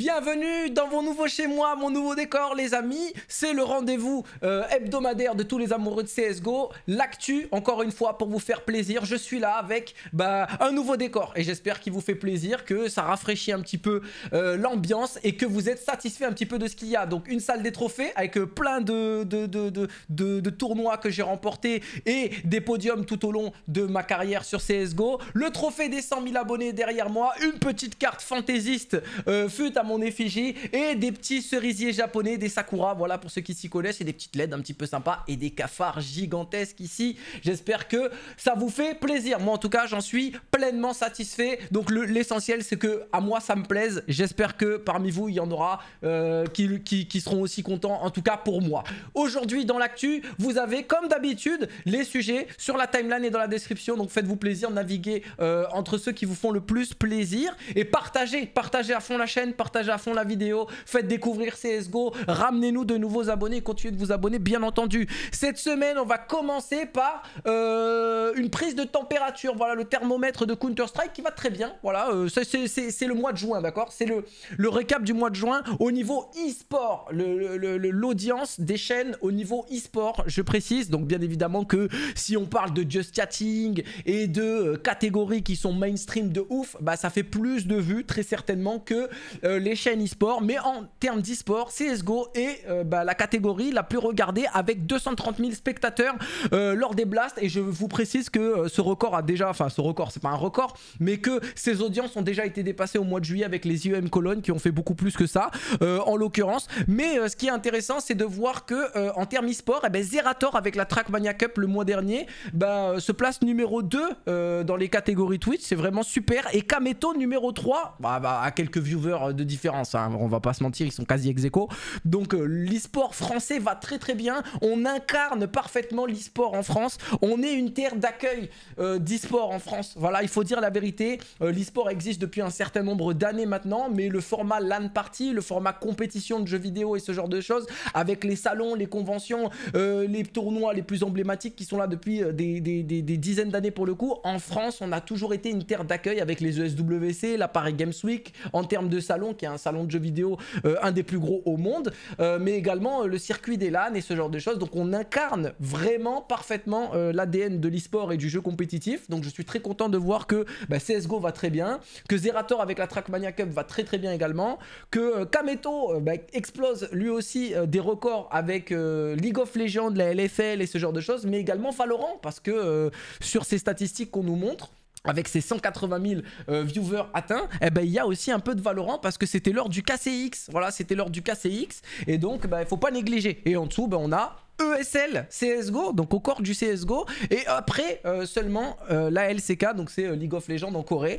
Bienvenue dans mon nouveau chez moi, mon nouveau décor les amis C'est le rendez-vous euh, hebdomadaire de tous les amoureux de CSGO L'actu, encore une fois, pour vous faire plaisir Je suis là avec bah, un nouveau décor Et j'espère qu'il vous fait plaisir, que ça rafraîchit un petit peu euh, l'ambiance Et que vous êtes satisfait un petit peu de ce qu'il y a Donc une salle des trophées avec euh, plein de, tournois que j'ai remportés Et des podiums tout au long de ma carrière sur CSGO Le trophée des 100 000 abonnés derrière moi Une petite carte fantaisiste fut à mon mon effigie et des petits cerisiers japonais, des sakura, voilà pour ceux qui s'y connaissent et des petites LED un petit peu sympas et des cafards gigantesques ici. J'espère que ça vous fait plaisir. Moi en tout cas, j'en suis pleinement satisfait. Donc l'essentiel c'est que à moi ça me plaise. J'espère que parmi vous, il y en aura euh, qui, seront aussi contents, en tout cas pour moi. Aujourd'hui dans l'actu, vous avez comme d'habitude les sujets sur la timeline et dans la description. Donc faites-vous plaisir, naviguez euh, entre ceux qui vous font le plus plaisir et partagez, partagez à fond la chaîne, partagez à fond la vidéo, faites découvrir CSGO, ramenez-nous de nouveaux abonnés, continuez de vous abonner bien entendu. Cette semaine, on va commencer par euh, une prise de température, voilà le thermomètre de Counter-Strike qui va très bien, voilà, euh, c'est le mois de juin, d'accord C'est le, le récap du mois de juin au niveau e-sport, l'audience des chaînes au niveau e-sport, je précise, donc bien évidemment que si on parle de Just Chatting et de euh, catégories qui sont mainstream de ouf, bah ça fait plus de vues très certainement que les chaînes e-sport. Mais en termes d'e-sport, CSGO est euh, bah, la catégorie la plus regardée avec 230 000 spectateurs euh, lors des blasts. Et je vous précise que euh, ce record a déjà, enfin ce record, c'est pas un record, mais que ces audiences ont déjà été dépassées au mois de juillet avec les IEM Cologne qui ont fait beaucoup plus que ça en l'occurrence. Mais ce qui est intéressant, c'est de voir que en termes e-sport, eh ben, Zerator avec la Trackmania Cup le mois dernier bah, se place numéro 2 dans les catégories Twitch. C'est vraiment super. Et Kameto numéro 3, bah, bah, à quelques viewers de différence. Hein. On va pas se mentir, ils sont quasi ex Donc euh, l'e-sport français va très très bien. On incarne parfaitement l'e-sport en France. On est une terre d'accueil euh, d'e-sport en France. Voilà, il faut dire la vérité. L'Esport euh, l'e-sport existe depuis un certain nombre d'années maintenant, mais le format LAN party, le format compétition de jeux vidéo et ce genre de choses, avec les salons, les conventions, les tournois les plus emblématiques qui sont là depuis des, dizaines d'années pour le coup, en France, on a toujours été une terre d'accueil avec les ESWC, la Paris Games Week, en termes de salons qui est un salon de jeux vidéo, euh, un des plus gros au monde, euh, mais également euh, le circuit des LAN et ce genre de choses. Donc on incarne vraiment parfaitement l'ADN de l'e-sport et du jeu compétitif. Donc je suis très content de voir que bah, CSGO va très bien, que Zerator avec la Trackmania Cup va très très bien également, que Kameto bah, explose lui aussi des records avec League of Legends, la LFL et ce genre de choses, mais également Valorant parce que sur ces statistiques qu'on nous montre, avec ses 180 000 euh, viewers atteints, eh ben, il y a aussi un peu de Valorant parce que c'était l'heure du KCX. Voilà, c'était l'heure du KCX. Et donc, il ben, ne faut pas négliger. Et en dessous, ben, on a ESL, CSGO, donc au corps du CSGO, et après euh, seulement euh, la LCK, donc c'est League of Legends en Corée,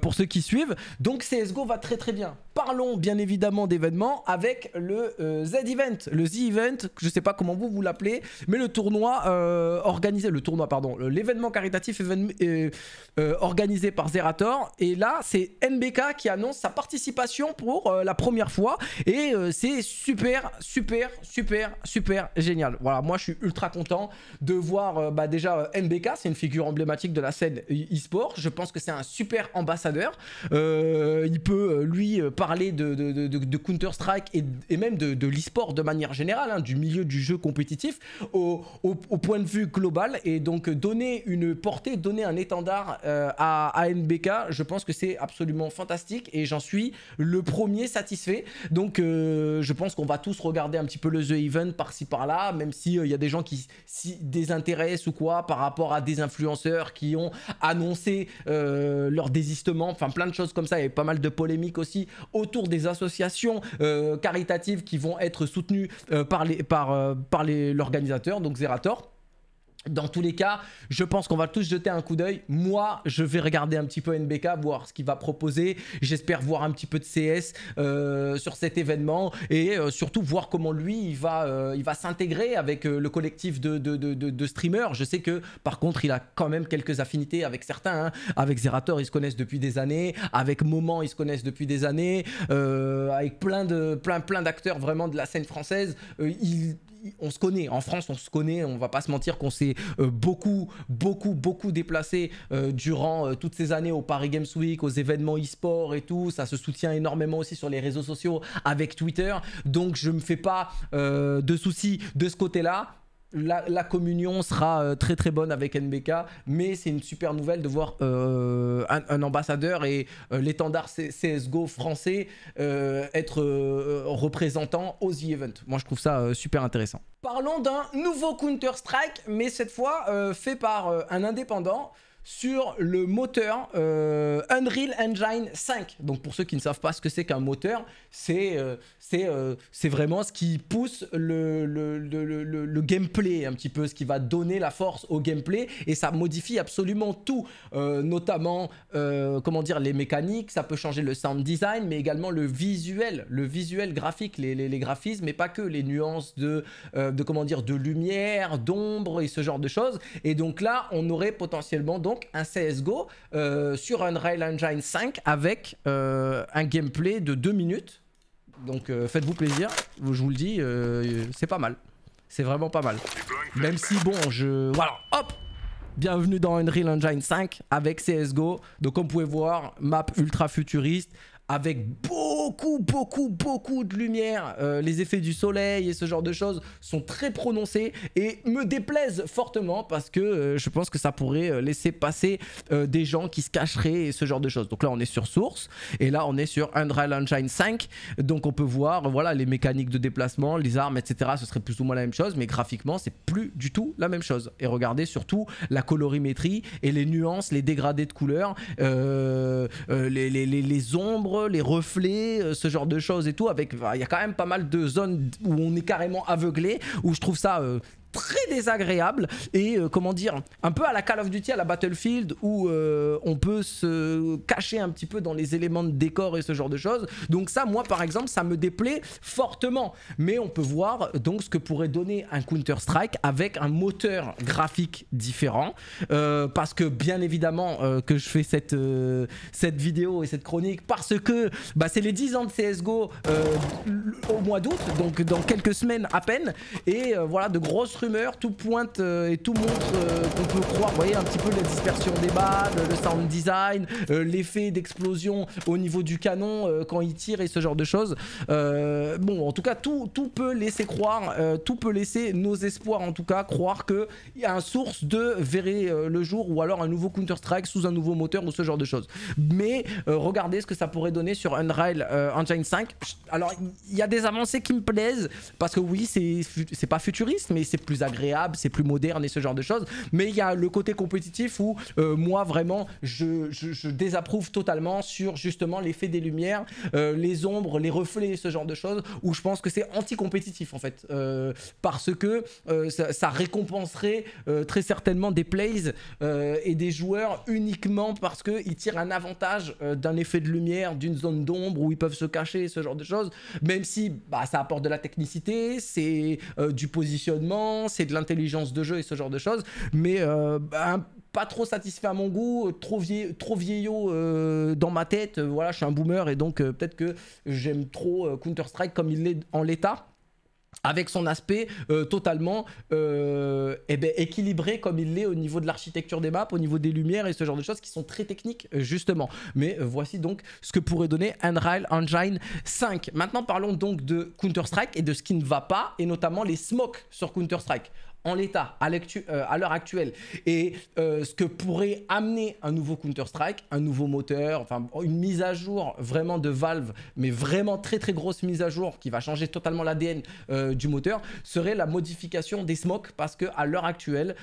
pour ceux qui suivent. Donc CSGO va très très bien parlons bien évidemment d'événements avec le euh, Z-Event, le Z-Event, je sais pas comment vous vous l'appelez, mais le tournoi euh, organisé, le tournoi pardon, l'événement caritatif euh, organisé par Zerator. Et là, c'est NBK qui annonce sa participation pour la première fois et c'est super, super, super, super génial. Voilà, moi je suis ultra content de voir bah, déjà NBK, c'est une figure emblématique de la scène e-sport. Je pense que c'est un super ambassadeur. il peut lui parler parler de, de, Counter-Strike et, même de, l'e-sport de manière générale, hein, du milieu du jeu compétitif, au, point de vue global. Et donc, donner une portée, donner un étendard euh, à, à NBK, je pense que c'est absolument fantastique et j'en suis le premier satisfait. Donc, euh, je pense qu'on va tous regarder un petit peu le The Event par-ci par-là, même s'il euh, y a des gens qui s'y désintéressent ou quoi par rapport à des influenceurs qui ont annoncé euh, leur désistement, enfin plein de choses comme ça, et pas mal de polémiques aussi autour des associations euh, caritatives qui vont être soutenues euh, par l'organisateur, les, par, euh, par donc Zerator. Dans tous les cas, je pense qu'on va tous jeter un coup d'œil. Moi, je vais regarder un petit peu NBK, voir ce qu'il va proposer. J'espère voir un petit peu de CS euh, sur cet événement et euh, surtout voir comment lui, il va, euh, va s'intégrer avec le collectif de, de, de, streamers. Je sais que, par contre, il a quand même quelques affinités avec certains. Hein. Avec Zerator, ils se connaissent depuis des années. Avec Moment, ils se connaissent depuis des années. avec plein de plein, plein d'acteurs vraiment de la scène française. il on se connaît. En France, on se connaît. On va pas se mentir qu'on s'est euh, beaucoup, beaucoup, beaucoup déplacé euh, durant euh, toutes ces années au Paris Games Week, aux événements e-sport et tout. Ça se soutient énormément aussi sur les réseaux sociaux avec Twitter. Donc, je me fais pas de soucis de ce côté-là la, communion sera euh, très très bonne avec NBK, mais c'est une super nouvelle de voir euh, un, ambassadeur et euh, l'étendard CSGO français être représentant aux The Event. Moi je trouve ça super intéressant. Parlons d'un nouveau Counter-Strike, mais cette fois fait par un indépendant sur le moteur euh, Unreal Engine 5. Donc pour ceux qui ne savent pas ce que c'est qu'un moteur, c'est euh, euh, vraiment ce qui pousse le, le, gameplay un petit peu, ce qui va donner la force au gameplay et ça modifie absolument tout, notamment comment dire les mécaniques, ça peut changer le sound design, mais également le visuel, le visuel graphique, les, graphismes, mais pas que les nuances de, de comment dire de lumière, d'ombre et ce genre de choses. Et donc là, on aurait potentiellement donc un CSGO euh, sur Unreal Engine 5 avec euh, un gameplay de 2 minutes. Donc euh, faites-vous plaisir, je vous le dis, c'est pas mal. C'est vraiment pas mal. Même si bon, je... Voilà, hop Bienvenue dans Unreal Engine 5 avec CSGO. Donc comme vous pouvez voir, map ultra futuriste avec beaucoup, beaucoup, beaucoup de lumière. Euh, les effets du soleil et ce genre de choses sont très prononcés et me déplaisent fortement parce que euh, je pense que ça pourrait euh, laisser passer des gens qui se cacheraient et ce genre de choses. Donc là, on est sur Source et là, on est sur Unreal Engine 5. Donc on peut voir voilà, les mécaniques de déplacement, les armes, etc. Ce serait plus ou moins la même chose, mais graphiquement, c'est plus du tout la même chose. Et regardez surtout la colorimétrie et les nuances, les dégradés de couleurs, les ombres les reflets, euh, ce genre de choses et tout. Avec, il y a quand même pas mal de zones où on est carrément aveuglé, où je trouve ça euh, très désagréable et euh, comment dire, un peu à la Call of Duty, à la Battlefield où euh, on peut se cacher un petit peu dans les éléments de décor et ce genre de choses. Donc ça, moi par exemple, ça me déplaît fortement. Mais on peut voir donc ce que pourrait donner un Counter Strike avec un moteur graphique différent, euh, parce que bien évidemment que je fais cette cette vidéo et cette chronique parce que bah, c'est les 10 ans de CS:GO au mois d'août, donc dans quelques semaines à peine, et voilà de grosses tout pointe euh, et tout montre euh, qu'on peut croire, voyez, un petit peu la dispersion des balles, le sound design, euh, l'effet d'explosion au niveau du canon quand il tire et ce genre de choses. bon, en tout cas, tout, tout peut laisser croire, tout peut laisser nos espoirs, en tout cas, croire qu'il y a un source de verrez le jour ou alors un nouveau Counter-Strike sous un nouveau moteur ou ce genre de choses. Mais regardez ce que ça pourrait donner sur Unreal Engine 5. Alors, il y a des avancées qui me plaisent parce que oui, c'est pas futuriste, mais c'est plus agréable, c'est plus moderne et ce genre de choses. Mais il y a le côté compétitif où euh, moi vraiment je, désapprouve totalement sur justement l'effet des lumières, euh, les ombres, les reflets, ce genre de choses où je pense que c'est anti-compétitif en fait euh, parce que ça, récompenserait très certainement des plays et des joueurs uniquement parce qu'ils tirent un avantage d'un effet de lumière, d'une zone d'ombre où ils peuvent se cacher, ce genre de choses, même si bah, ça apporte de la technicité, c'est du positionnement, c'est de l'intelligence de jeu et ce genre de choses, mais euh, ben, pas trop satisfait à mon goût, trop, trop vieillot euh, dans ma tête. Euh, voilà, je suis un boomer et donc peut-être que j'aime trop Counter-Strike comme il l'est en l'état avec son aspect euh, totalement euh, eh ben, équilibré comme il l'est au niveau de l'architecture des maps, au niveau des lumières et ce genre de choses qui sont très techniques euh, justement. Mais voici donc ce que pourrait donner Unreal Engine 5. Maintenant parlons donc de Counter-Strike et de ce qui ne va pas et notamment les smokes sur Counter-Strike en l'état, euh, à l'heure actuelle, et euh, ce que pourrait amener un nouveau Counter-Strike, un nouveau moteur, enfin une mise à jour vraiment de Valve, mais vraiment très très grosse mise à jour qui va changer totalement l'ADN euh, du moteur, serait la modification des smokes parce que à l'heure actuelle,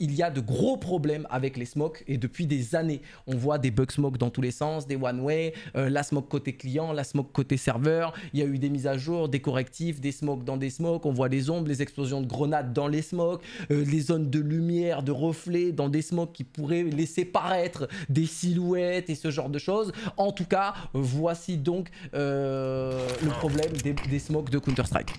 il y a de gros problèmes avec les smokes et depuis des années, on voit des bugs smokes dans tous les sens, des one way, la smoke côté client, la smoke côté serveur. Il y a eu des mises à jour, des correctifs, des smokes dans des smokes. On voit les ombres, les explosions de grenades dans les smokes des euh, les zones de lumière, de reflets dans des smokes qui pourraient laisser paraître des silhouettes et ce genre de choses. En tout cas, voici donc euh, le problème des, smokes de Counter-Strike.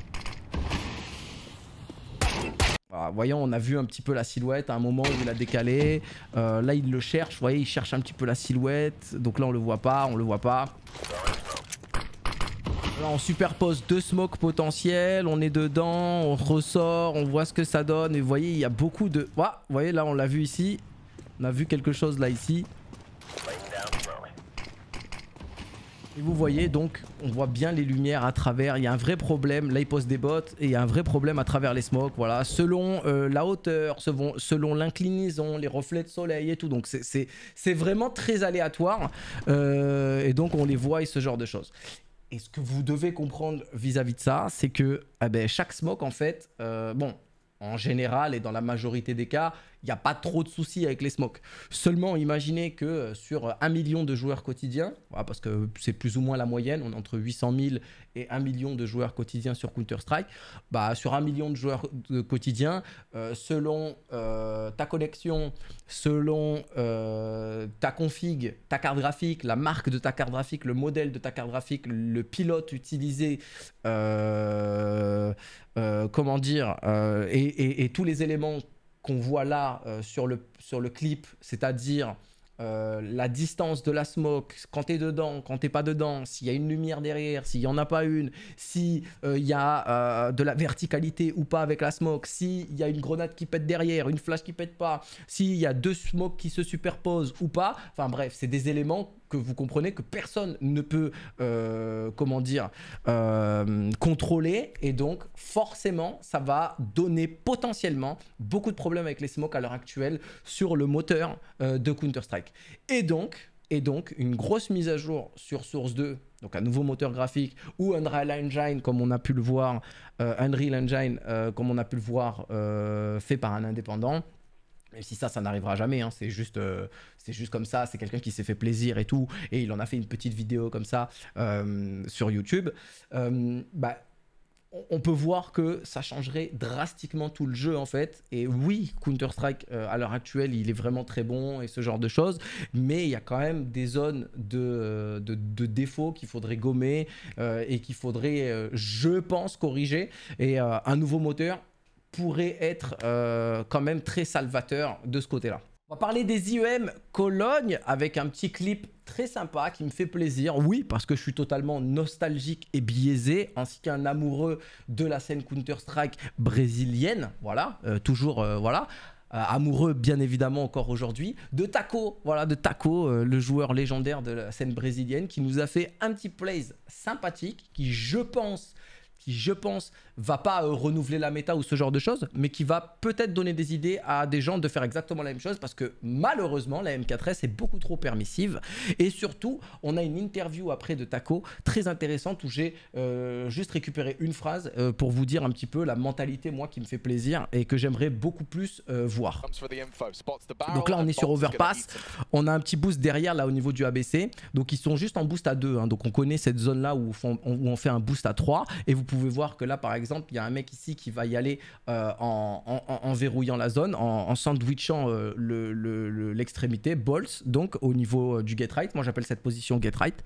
voyons, on a vu un petit peu la silhouette à un moment où il a décalé. Euh, là, il le cherche, vous voyez, il cherche un petit peu la silhouette. Donc là, on le voit pas, on le voit pas on superpose deux smokes potentiels, on est dedans, on ressort, on voit ce que ça donne. Et vous voyez, il y a beaucoup de... Ah, vous voyez, là, on l'a vu ici. On a vu quelque chose là, ici. Et vous voyez donc, on voit bien les lumières à travers. Il y a un vrai problème. Là, ils posent des bottes et il y a un vrai problème à travers les smokes. Voilà, selon euh, la hauteur, selon, l'inclinaison, les reflets de soleil et tout. Donc, c'est vraiment très aléatoire. Euh, et donc, on les voit et ce genre de choses. Et ce que vous devez comprendre vis-à-vis de ça, c'est que eh ben, chaque smoke, en fait, euh, bon, en général et dans la majorité des cas, n'y a pas trop de soucis avec les smokes. Seulement, imaginez que euh, sur un million de joueurs quotidiens, parce que c'est plus ou moins la moyenne, on est entre 800 000 et un million de joueurs quotidiens sur Counter-Strike, bah, sur un million de joueurs quotidiens, euh, selon euh, ta collection, selon ta config, ta carte graphique, la marque de ta carte graphique, le modèle de ta carte graphique, le pilote utilisé, comment dire, et, et tous les éléments qu'on voit là euh, sur, le, sur le clip, c'est-à-dire euh, la distance de la smoke, quand t'es dedans, quand t'es pas dedans, s'il y a une lumière derrière, s'il y en a pas une, s'il il euh, y a de la verticalité ou pas avec la smoke, s'il y a une grenade qui pète derrière, une flash qui pète pas, s'il y a deux smokes qui se superposent ou pas, enfin bref, c'est des éléments que vous comprenez que personne ne peut, euh, comment dire, euh, contrôler. Et donc, forcément, ça va donner potentiellement beaucoup de problèmes avec les smokes à l'heure actuelle sur le moteur euh, de Counter-Strike. Et donc, et donc, une grosse mise à jour sur Source 2, donc un nouveau moteur graphique, ou Unreal Engine, comme on a pu le voir, Unreal Engine, comme on a pu le voir, fait par un indépendant, même si ça, ça n'arrivera jamais, hein. c'est juste, euh, c'est juste comme ça, c'est quelqu'un qui s'est fait plaisir et tout, et il en a fait une petite vidéo comme ça euh, sur YouTube, euh, bah, on peut voir que ça changerait drastiquement tout le jeu en fait. Et oui, Counter-Strike à l'heure actuelle, il est vraiment très bon et ce genre de choses. Mais il y a quand même des zones de, défauts qu'il faudrait gommer et qu'il faudrait, je pense, corriger. Et un nouveau moteur, pourrait être euh, quand même très salvateur de ce côté-là. On va parler des IEM Cologne avec un petit clip très sympa qui me fait plaisir. Oui, parce que je suis totalement nostalgique et biaisé, ainsi qu'un amoureux de la scène Counter-Strike brésilienne. Voilà, euh, toujours, euh, voilà. amoureux bien évidemment encore aujourd'hui, de Taco, voilà, de Taco, le joueur légendaire de la scène brésilienne, qui nous a fait un petit plays sympathique, qui je pense, qui je pense va pas euh, renouveler la méta ou ce genre de choses, mais qui va peut-être donner des idées à des gens de faire exactement la même chose parce que malheureusement la M4S est beaucoup trop permissive et surtout on a une interview après de Taco très intéressante où j'ai euh, juste récupéré une phrase euh, pour vous dire un petit peu la mentalité moi qui me fait plaisir et que j'aimerais beaucoup plus voir. Donc là on est sur Overpass, on a un petit boost derrière là au niveau du ABC, donc ils sont juste en boost à 2, hein. donc on connaît cette zone là où où on fait un boost à 3 et vous pouvez voir que là par exemple exemple, il y a un mec ici qui va y aller euh, en, verrouillant la zone, en, sandwichant euh, l'extrémité, bolts, donc au niveau euh, du get right. Moi, j'appelle cette position get right.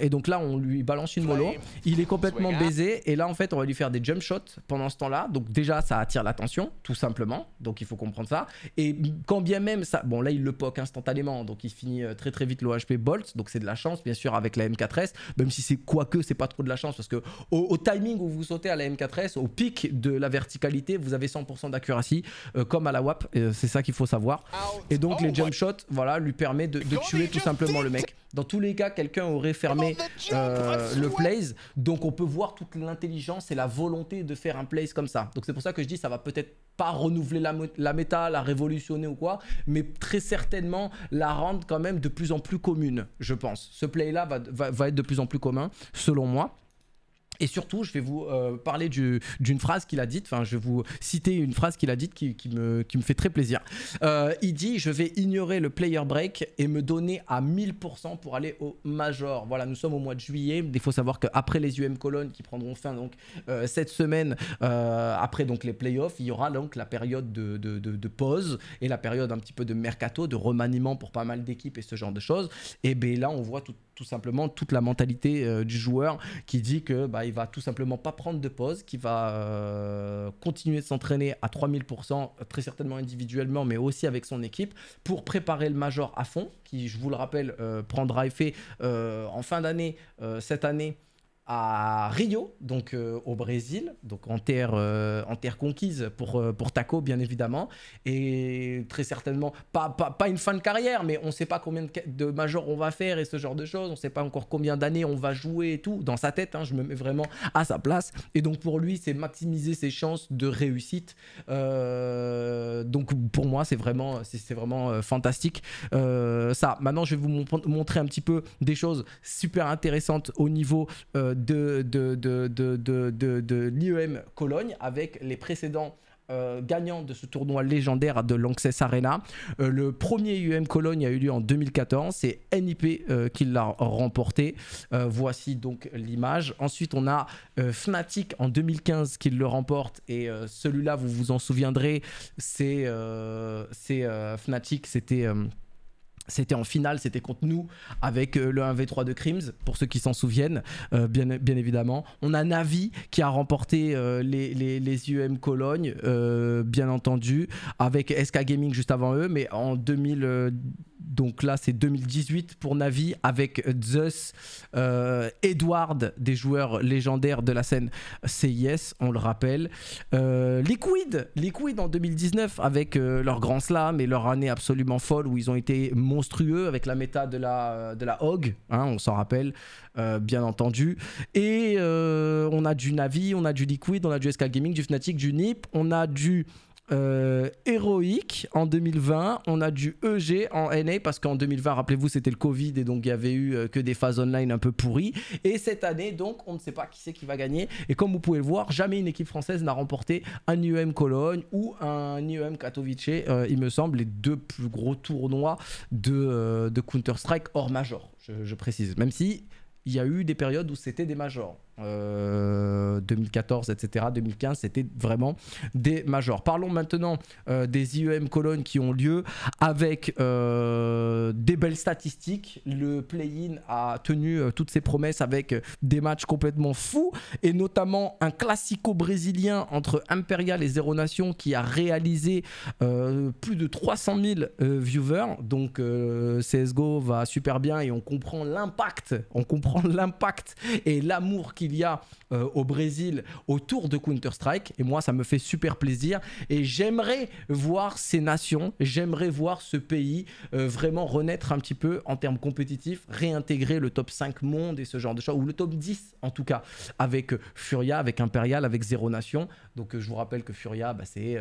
et donc là, on lui balance une mollo. Il est complètement baisé. Et là, en fait, on va lui faire des jump shots pendant ce temps-là. Donc déjà, ça attire l'attention, tout simplement. Donc il faut comprendre ça. Et quand bien même ça... Bon, là, il le poque instantanément. Donc il finit très très vite l'OHP bolts Donc c'est de la chance, bien sûr, avec la M4S. Même si c'est quoi que c'est pas trop de la chance. Parce que au, timing où vous sautez à la M4S, au pic de la verticalité, vous avez 100% d'accuracy, euh, comme à la WAP, euh, c'est ça qu'il faut savoir. Et donc les jump shots, voilà, lui permet de, tuer tout simplement le mec. Dans tous les cas, quelqu'un aurait fermé euh, le plays, donc on peut voir toute l'intelligence et la volonté de faire un place comme ça. Donc c'est pour ça que je dis, ça va peut-être pas renouveler la, la, méta, la révolutionner ou quoi, mais très certainement la rendre quand même de plus en plus commune, je pense. Ce play-là va, va, être de plus en plus commun, selon moi. Et surtout, je vais vous euh, parler d'une phrase qu'il a dite, enfin, je vais vous citer une phrase qu'il a dite qui, me, fait très plaisir. Euh, il dit Je vais ignorer le player break et me donner à 1000% pour aller au major. Voilà, nous sommes au mois de juillet. Il faut savoir qu'après les UM colonnes qui prendront fin donc, euh, cette semaine, après donc, les playoffs, il y aura donc la période de, de, pause et la période un petit peu de mercato, de remaniement pour pas mal d'équipes et ce genre de choses. Et bien là, on voit tout tout simplement toute la mentalité euh, du joueur qui dit que bah, il va tout simplement pas prendre de pause, qu'il va euh, continuer de s'entraîner à 3000%, euh, très certainement individuellement, mais aussi avec son équipe, pour préparer le Major à fond, qui, je vous le rappelle, prendra effet en fin d'année, cette année à Rio, donc euh, au Brésil, donc en terre, euh, en terre conquise pour, euh, pour Taco, bien évidemment. Et très certainement, pas, pas, une fin de carrière, mais on ne sait pas combien de, de, majors on va faire et ce genre de choses. On ne sait pas encore combien d'années on va jouer et tout. Dans sa tête, hein, je me mets vraiment à sa place. Et donc pour lui, c'est maximiser ses chances de réussite. donc pour moi, c'est vraiment, c'est vraiment fantastique. ça, maintenant, je vais vous montrer un petit peu des choses super intéressantes au niveau de, de, de, de l'IEM Cologne avec les précédents euh, gagnants de ce tournoi légendaire de l'Anxess Arena. Euh, le premier UM Cologne a eu lieu en 2014, c'est NIP euh, qui l'a remporté. voici donc l'image. Ensuite, on a Fnatic en 2015 qui le remporte et celui-là, vous vous en souviendrez, c'est Fnatic, c'était... C'était en finale, c'était contre nous avec euh, le 1v3 de Crims, pour ceux qui s'en souviennent, euh, bien, bien, évidemment. On a Navi qui a remporté euh, les, les, les, UM Cologne, bien entendu, avec SK Gaming juste avant eux, mais en 2000. donc là, c'est 2018 pour Navi avec Zeus, Edward, des joueurs légendaires de la scène CIS, on le rappelle. Liquid, Liquid en 2019 avec leur grand slam et leur année absolument folle où ils ont été monstrueux avec la méta de la, euh, de la Hog, hein, on s'en rappelle, euh, bien entendu. Et euh, on a du Navi, on a du Liquid, on a du SK Gaming, du Fnatic, du Nip, on a du euh, héroïque en 2020. On a du EG en NA parce qu'en 2020, rappelez-vous, c'était le Covid et donc il y avait eu euh, que des phases online un peu pourries. Et cette année, donc, on ne sait pas qui c'est qui va gagner. Et comme vous pouvez le voir, jamais une équipe française n'a remporté un IEM Cologne ou un IEM Katowice, euh, il me semble, les deux plus gros tournois de, Counter-Strike hors major, je, je précise. Même si il y a eu des périodes où c'était des majors. 2014, etc., 2015, c'était vraiment des majors. Parlons maintenant euh, des IEM colonnes qui ont lieu avec euh, des belles statistiques. Le play-in a tenu euh, toutes ses promesses avec des matchs complètement fous et notamment un classico brésilien entre Imperial et Zero Nation qui a réalisé plus de 300 000 viewers. Donc CSGO va super bien et on comprend l'impact, on comprend l'impact et l'amour qu'il y a euh, au Brésil autour de Counter-Strike. Et moi, ça me fait super plaisir. Et j'aimerais voir ces nations, j'aimerais voir ce pays euh, vraiment renaître un petit peu en termes compétitifs, réintégrer le top 5 monde et ce genre de choses, ou le top 10 en tout cas, avec euh, Furia, avec Imperial, avec Zero Nation. Donc je vous rappelle que Furia, bah, c'est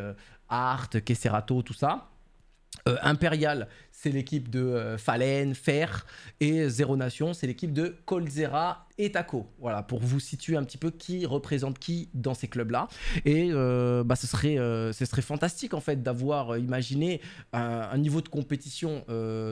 Art, Kesserato, tout ça. impérial c'est l'équipe de euh, Falen Fer, et Zero Nation, c'est l'équipe de Colzera et Taco. Voilà, pour vous situer un petit peu qui représente qui dans ces clubs-là. Et euh, bah, ce, serait, euh, ce serait fantastique, en fait, d'avoir imaginé un, niveau de compétition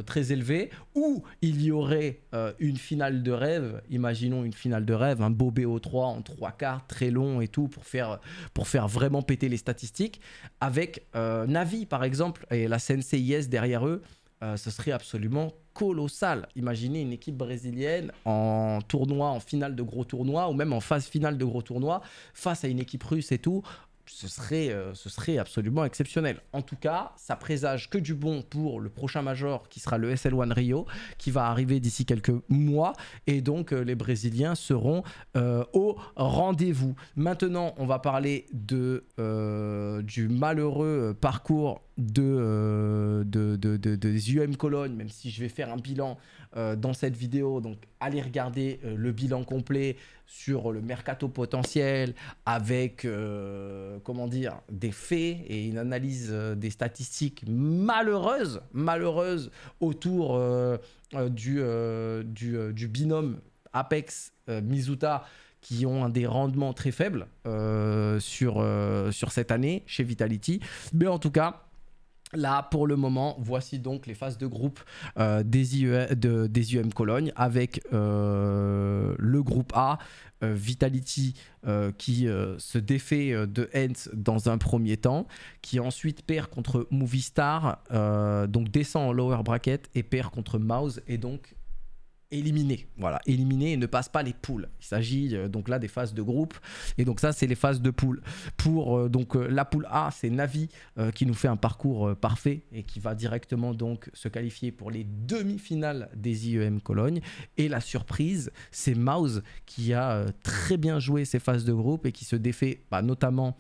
très élevé où il y aurait une finale de rêve. Imaginons une finale de rêve, un beau BO3 en trois quarts, très long et tout, pour faire, pour faire vraiment péter les statistiques. Avec Navi, par exemple, et la CNCIS derrière eux. Euh, ce serait absolument colossal. Imaginez une équipe brésilienne en tournoi, en finale de gros tournoi, ou même en phase finale de gros tournoi, face à une équipe russe et tout ce serait, euh, ce serait absolument exceptionnel. En tout cas, ça présage que du bon pour le prochain major qui sera le SL1 Rio, qui va arriver d'ici quelques mois. Et donc, euh, les Brésiliens seront euh, au rendez-vous. Maintenant, on va parler de, du malheureux parcours de, des UM Cologne, même si je vais faire un bilan euh, dans cette vidéo. Donc, allez regarder euh, le bilan complet sur le mercato potentiel avec, euh, comment dire, des faits et une analyse des statistiques malheureuses, malheureuses autour du, binôme Apex Mizuta qui ont des rendements très faibles sur, sur cette année chez Vitality. Mais en tout cas, Là, pour le moment, voici donc les phases de groupe euh, des, IE, e Cologne avec euh, le groupe A, euh, Vitality, qui se défait de Hence dans un premier temps, qui ensuite perd contre Movistar, donc descend en lower bracket et perd contre Mouse et donc éliminé. Voilà, éliminé et ne passe pas les poules. Il s'agit euh, donc là des phases de groupe et donc ça c'est les phases de poules. Pour euh, donc euh, la poule A, c'est Navi qui nous fait un parcours parfait et qui va directement donc se qualifier pour les demi-finales des IEM Cologne et la surprise, c'est Mouse qui a très bien joué ses phases de groupe et qui se défait bah, notamment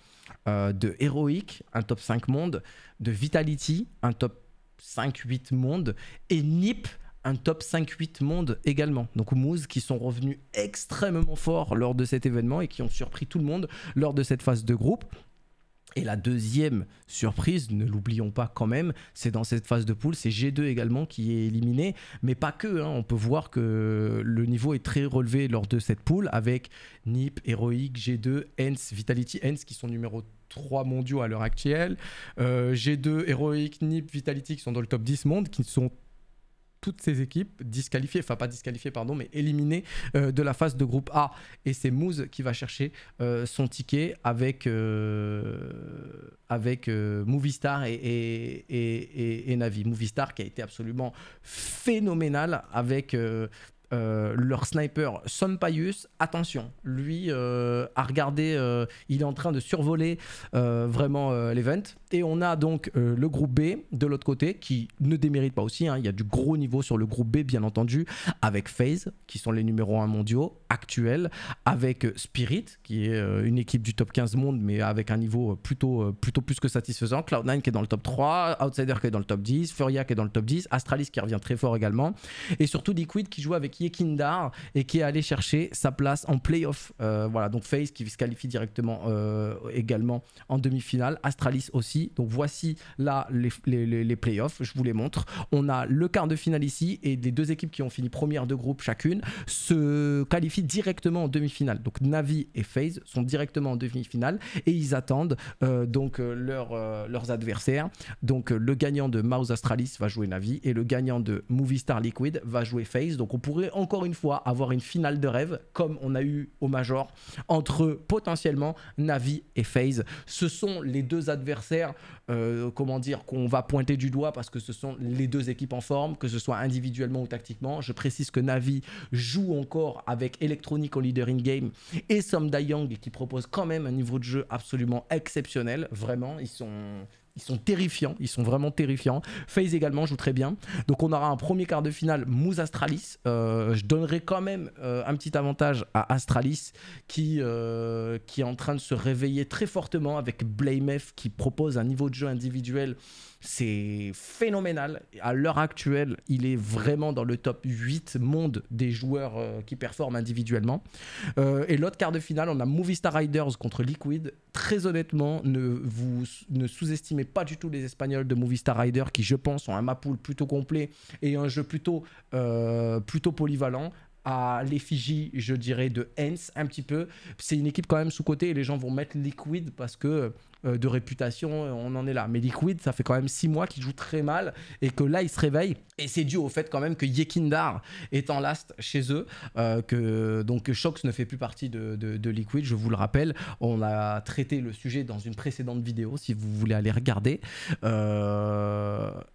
de Heroic, un top 5 monde, de Vitality, un top 5-8 monde et Nip un top 5-8 monde également. Donc Mouz qui sont revenus extrêmement forts lors de cet événement et qui ont surpris tout le monde lors de cette phase de groupe. Et la deuxième surprise, ne l'oublions pas quand même, c'est dans cette phase de poule, c'est G2 également qui est éliminé, mais pas que. Hein. On peut voir que le niveau est très relevé lors de cette poule avec NIP, Heroic, G2, Hens, Vitality, Hens qui sont numéro 3 mondiaux à l'heure actuelle. Euh, G2, Heroic, NIP, Vitality qui sont dans le top 10 monde, qui sont toutes ces équipes disqualifiées, enfin pas disqualifiées, pardon, mais éliminées euh, de la phase de groupe A. Et c'est Mouz qui va chercher euh, son ticket avec, euh, avec Movistar et, et, et, et, Navi. Movistar qui a été absolument phénoménal avec euh, leur sniper Sompayus, attention, lui euh, a regardé, euh, il est en train de survoler vraiment l'event. Et on a donc le groupe B de l'autre côté qui ne démérite pas aussi. Hein. Il y a du gros niveau sur le groupe B, bien entendu, avec FaZe qui sont les numéros 1 mondiaux actuels, avec Spirit qui est une équipe du top 15 monde mais avec un niveau plutôt, plutôt plus que satisfaisant, Cloud9 qui est dans le top 3, Outsider qui est dans le top 10, Furia qui est dans le top 10, Astralis qui revient très fort également, et surtout Liquid qui joue avec qui est Kindar et qui est allé chercher sa place en playoff. Euh, voilà, donc FaZe qui se qualifie directement euh, également en demi-finale, Astralis aussi. Donc voici là les, les, playoffs, je vous les montre. On a le quart de finale ici et des deux équipes qui ont fini première de groupe chacune se qualifient directement en demi-finale. Donc Navi et FaZe sont directement en demi-finale et ils attendent euh, donc leurs adversaires. Donc le gagnant de Mouse Astralis va jouer Navi et le gagnant de Movie Star Liquid va jouer FaZe. Donc on pourrait encore une fois avoir une finale de rêve, comme on a eu au Major, entre potentiellement Navi et FaZe. Ce sont les deux adversaires, euh, comment dire, qu'on va pointer du doigt parce que ce sont les deux équipes en forme, que ce soit individuellement ou tactiquement. Je précise que Navi joue encore avec Electronic en leader in-game et Som Young, qui propose quand même un niveau de jeu absolument exceptionnel. Vraiment, ils sont ils sont terrifiants, ils sont vraiment terrifiants. FaZe également joue très bien. Donc on aura un premier quart de finale mousse Astralis. Euh, je donnerai quand même euh, un petit avantage à Astralis qui, euh, qui est en train de se réveiller très fortement avec Blamef qui propose un niveau de jeu individuel c'est phénoménal. À l'heure actuelle, il est vraiment dans le top 8 monde des joueurs euh, qui performent individuellement. Euh, et l'autre quart de finale, on a Movistar Riders contre Liquid. Très honnêtement, ne, vous, ne sous-estimez pas du tout les Espagnols de Movistar Riders qui, je pense, ont un pool plutôt complet et un jeu plutôt, euh, plutôt polyvalent à l'effigie, je dirais, de Hens un petit peu. C'est une équipe quand même sous-côté et les gens vont mettre Liquid parce que euh, de réputation, euh, on en est là. Mais Liquid, ça fait quand même 6 mois qu'il joue très mal et que là, il se réveille. Et c'est dû au fait quand même que Yekindar est en last chez eux, euh, que donc Shox ne fait plus partie de, Liquid, je vous le rappelle. On a traité le sujet dans une précédente vidéo, si vous voulez aller regarder.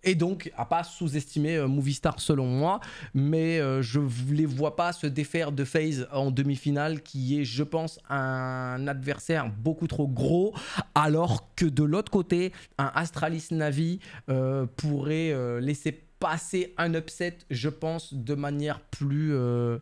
et donc, à pas sous-estimer Movistar selon moi, mais je ne les vois pas se défaire de Phase en demi-finale, qui est, je pense, un adversaire beaucoup trop gros. Alors Or, que de l'autre côté, un Astralis Navi euh, pourrait euh, laisser passer un upset, je pense, de manière plus euh,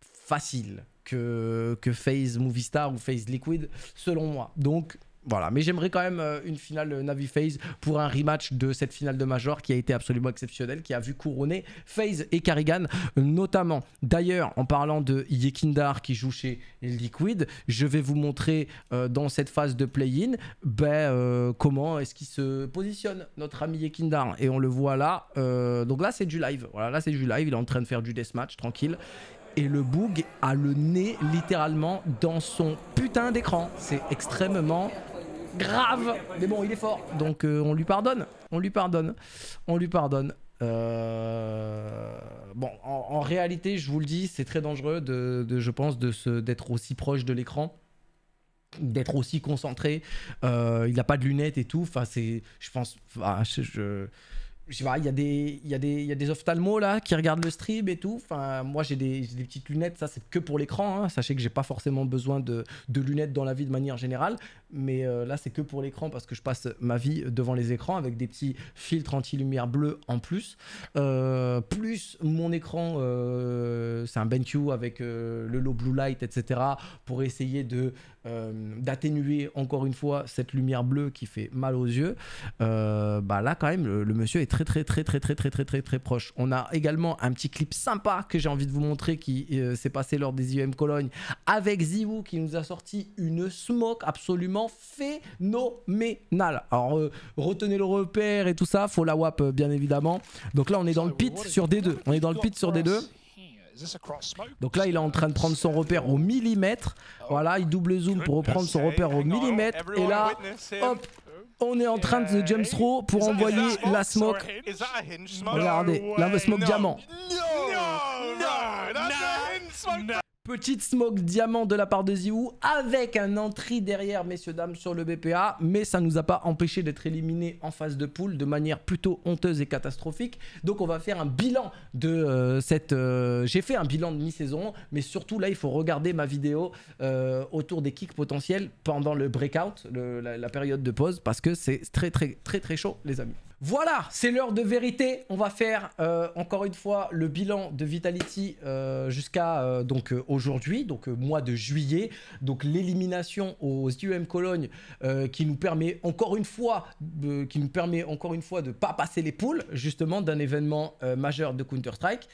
facile que, que Phase Movistar ou Phase Liquid, selon moi. Donc, voilà, mais j'aimerais quand même euh, une finale euh, Navi Phase pour un rematch de cette finale de Major qui a été absolument exceptionnelle, qui a vu couronner Phase et Karigan notamment. D'ailleurs, en parlant de Yekindar qui joue chez Liquid, je vais vous montrer euh, dans cette phase de play-in ben, comment est-ce qu'il se positionne notre ami Yekindar. Et on le voit là. donc là, c'est du live. Voilà, là, c'est du live. Il est en train de faire du deathmatch tranquille et le Boog a le nez littéralement dans son putain d'écran. C'est extrêmement grave. Mais bon, il est fort, donc euh, on lui pardonne. On lui pardonne. On lui pardonne. Euh, bon, en, réalité, je vous le dis, c'est très dangereux, de, je pense, d'être aussi proche de l'écran d'être aussi concentré, euh, il n'a pas de lunettes et tout, enfin c'est, je pense, je, il y, a des, y, des, y a des ophtalmos là qui regardent le stream et tout. Enfin, moi j'ai des, des, petites lunettes, ça c'est que pour l'écran. Hein. Sachez que j'ai pas forcément besoin de, de, lunettes dans la vie de manière générale, mais euh, là c'est que pour l'écran parce que je passe ma vie devant les écrans avec des petits filtres anti-lumière bleue en plus. Euh, plus mon écran, euh, c'est un BenQ avec le low blue light, etc. pour essayer de d'atténuer encore une fois cette lumière bleue qui fait mal aux yeux. bah là quand même, le, le monsieur est très très très très très très très très très proche. On a également un petit clip sympa que j'ai envie de vous montrer qui euh, s'est passé lors des IEM Cologne avec Ziwoo qui nous a sorti une smoke absolument phénoménale. Alors euh, retenez le repère et tout ça, faut la WAP euh, bien évidemment. Donc là on est dans le pit sur D2, on est dans le pit sur D2. Donc là, il est en train de prendre son repère au millimètre. Voilà, il double zoom pour reprendre son repère au millimètre. Et là, hop, on est en train de eh, jump throw pour envoyer la smoke. Regardez, la smoke diamant. Petite smoke diamant de la part de Ziou avec un entry derrière, messieurs, dames, sur le BPA. Mais ça nous a pas empêché d'être éliminés en phase de poule de manière plutôt honteuse et catastrophique. Donc on va faire un bilan de euh, cette... Euh, j'ai fait un bilan de mi-saison, mais surtout là, il faut regarder ma vidéo euh, autour des kicks potentiels pendant le breakout, la, la, période de pause, parce que c'est très, très, très, très chaud, les amis. Voilà, c'est l'heure de vérité. On va faire euh, encore une fois le bilan de Vitality euh, jusqu'à euh, donc aujourd'hui, donc mois de juillet, donc l'élimination aux UM Cologne qui nous permet encore une fois, qui nous permet encore une fois de pas passer les poules justement d'un événement majeur de Counter Strike.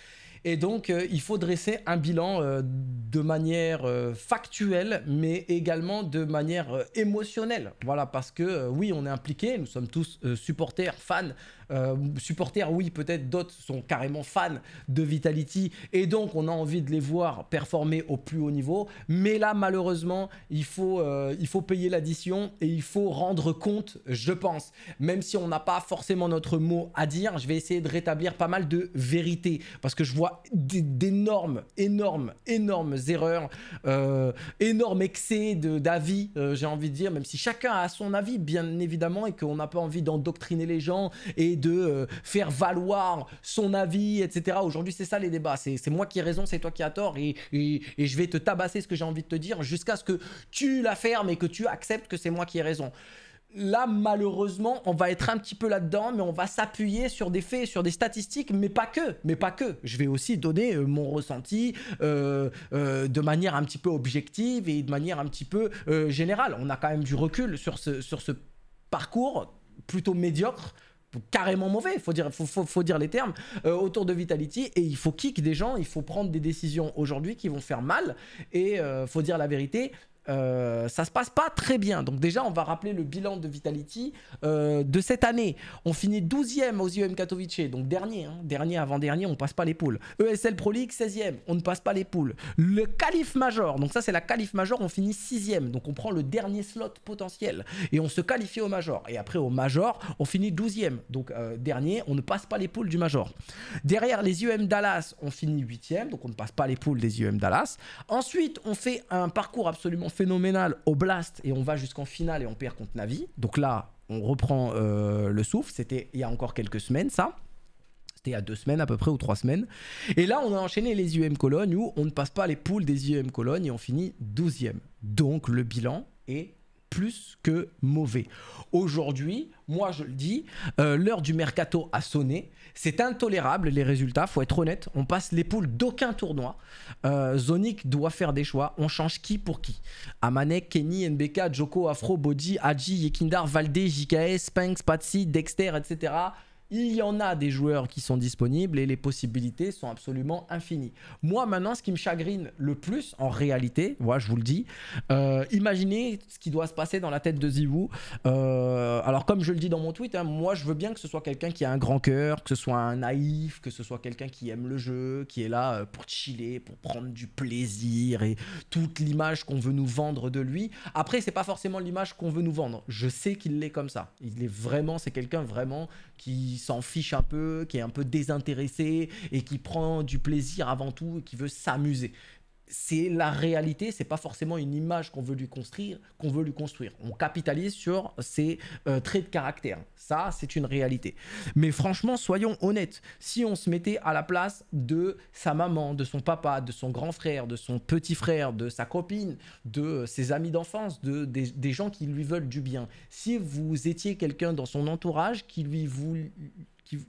Et donc, euh, il faut dresser un bilan euh, de manière euh, factuelle, mais également de manière émotionnelle. Voilà, parce que oui, on est impliqué, nous sommes tous supporters, fans euh, supporters, oui, peut-être d'autres sont carrément fans de Vitality et donc on a envie de les voir performer au plus haut niveau. Mais là, malheureusement, il faut, euh, il faut payer l'addition et il faut rendre compte, je pense. Même si on n'a pas forcément notre mot à dire, je vais essayer de rétablir pas mal de vérités parce que je vois d'énormes, énormes, énormes erreurs, euh, énormes excès d'avis, euh, j'ai envie de dire, même si chacun a son avis, bien évidemment, et qu'on n'a pas envie d'endoctriner les gens et de euh, faire valoir son avis, etc. Aujourd'hui, c'est ça les débats. C'est moi qui ai raison, c'est toi qui as tort, et, je vais te tabasser ce que j'ai envie de te dire jusqu'à ce que tu la fermes et que tu acceptes que c'est moi qui ai raison. Là, malheureusement, on va être un petit peu là-dedans, mais on va s'appuyer sur des faits, sur des statistiques, mais pas que, mais pas que. Je vais aussi donner euh, mon ressenti euh, de manière un petit peu objective et de manière un petit peu générale. On a quand même du recul sur ce, sur ce parcours plutôt médiocre carrément mauvais, faut dire, faut, dire les termes, euh, autour de Vitality. Et il faut kick des gens, il faut prendre des décisions aujourd'hui qui vont faire mal. Et euh, faut dire la vérité, euh, ça se passe pas très bien. Donc déjà, on va rappeler le bilan de Vitality euh, de cette année. On finit 12e aux IEM Katowice, donc dernier, hein. dernier avant-dernier, on passe pas les poules. ESL Pro League, 16e, on ne passe pas les poules. Le Calife Major, donc ça c'est la Calife Major, on finit 6e, donc on prend le dernier slot potentiel et on se qualifie au Major. Et après au Major, on finit 12e, donc euh, dernier, on ne passe pas les poules du Major. Derrière les IEM Dallas, on finit 8e, donc on ne passe pas les poules des IEM Dallas. Ensuite, on fait un parcours absolument Phénoménal au blast et on va jusqu'en finale et on perd contre Navi. Donc là, on reprend euh, le souffle. C'était il y a encore quelques semaines, ça. C'était il y a deux semaines à peu près ou trois semaines. Et là, on a enchaîné les UM Cologne où on ne passe pas les poules des UM Cologne et on finit 12e. Donc le bilan est plus que mauvais. Aujourd'hui, moi je le dis, euh, l'heure du mercato a sonné. C'est intolérable les résultats, faut être honnête. On passe les poules d'aucun tournoi. Euh, Zonic doit faire des choix. On change qui pour qui Amanek, Kenny, NBK, Joko, Afro, Bodhi Haji, Yekindar, Valde JKS, Spinks, Patsy, Dexter, etc il y en a des joueurs qui sont disponibles et les possibilités sont absolument infinies. Moi, maintenant, ce qui me chagrine le plus, en réalité, voilà, je vous le dis, euh, imaginez ce qui doit se passer dans la tête de Zivou. Euh, alors, comme je le dis dans mon tweet, hein, moi, je veux bien que ce soit quelqu'un qui a un grand cœur, que ce soit un naïf, que ce soit quelqu'un qui aime le jeu, qui est là euh, pour chiller, pour prendre du plaisir et toute l'image qu'on veut nous vendre de lui. Après, c'est pas forcément l'image qu'on veut nous vendre. Je sais qu'il l'est comme ça. Il est vraiment, c'est quelqu'un vraiment qui s'en fiche un peu, qui est un peu désintéressé et qui prend du plaisir avant tout et qui veut s'amuser c'est la réalité, c'est pas forcément une image qu'on veut lui construire, qu'on veut lui construire. On capitalise sur ses euh, traits de caractère. Ça, c'est une réalité. Mais franchement, soyons honnêtes. Si on se mettait à la place de sa maman, de son papa, de son grand frère, de son petit frère, de sa copine, de ses amis d'enfance, de, des, gens qui lui veulent du bien. Si vous étiez quelqu'un dans son entourage qui lui, voulait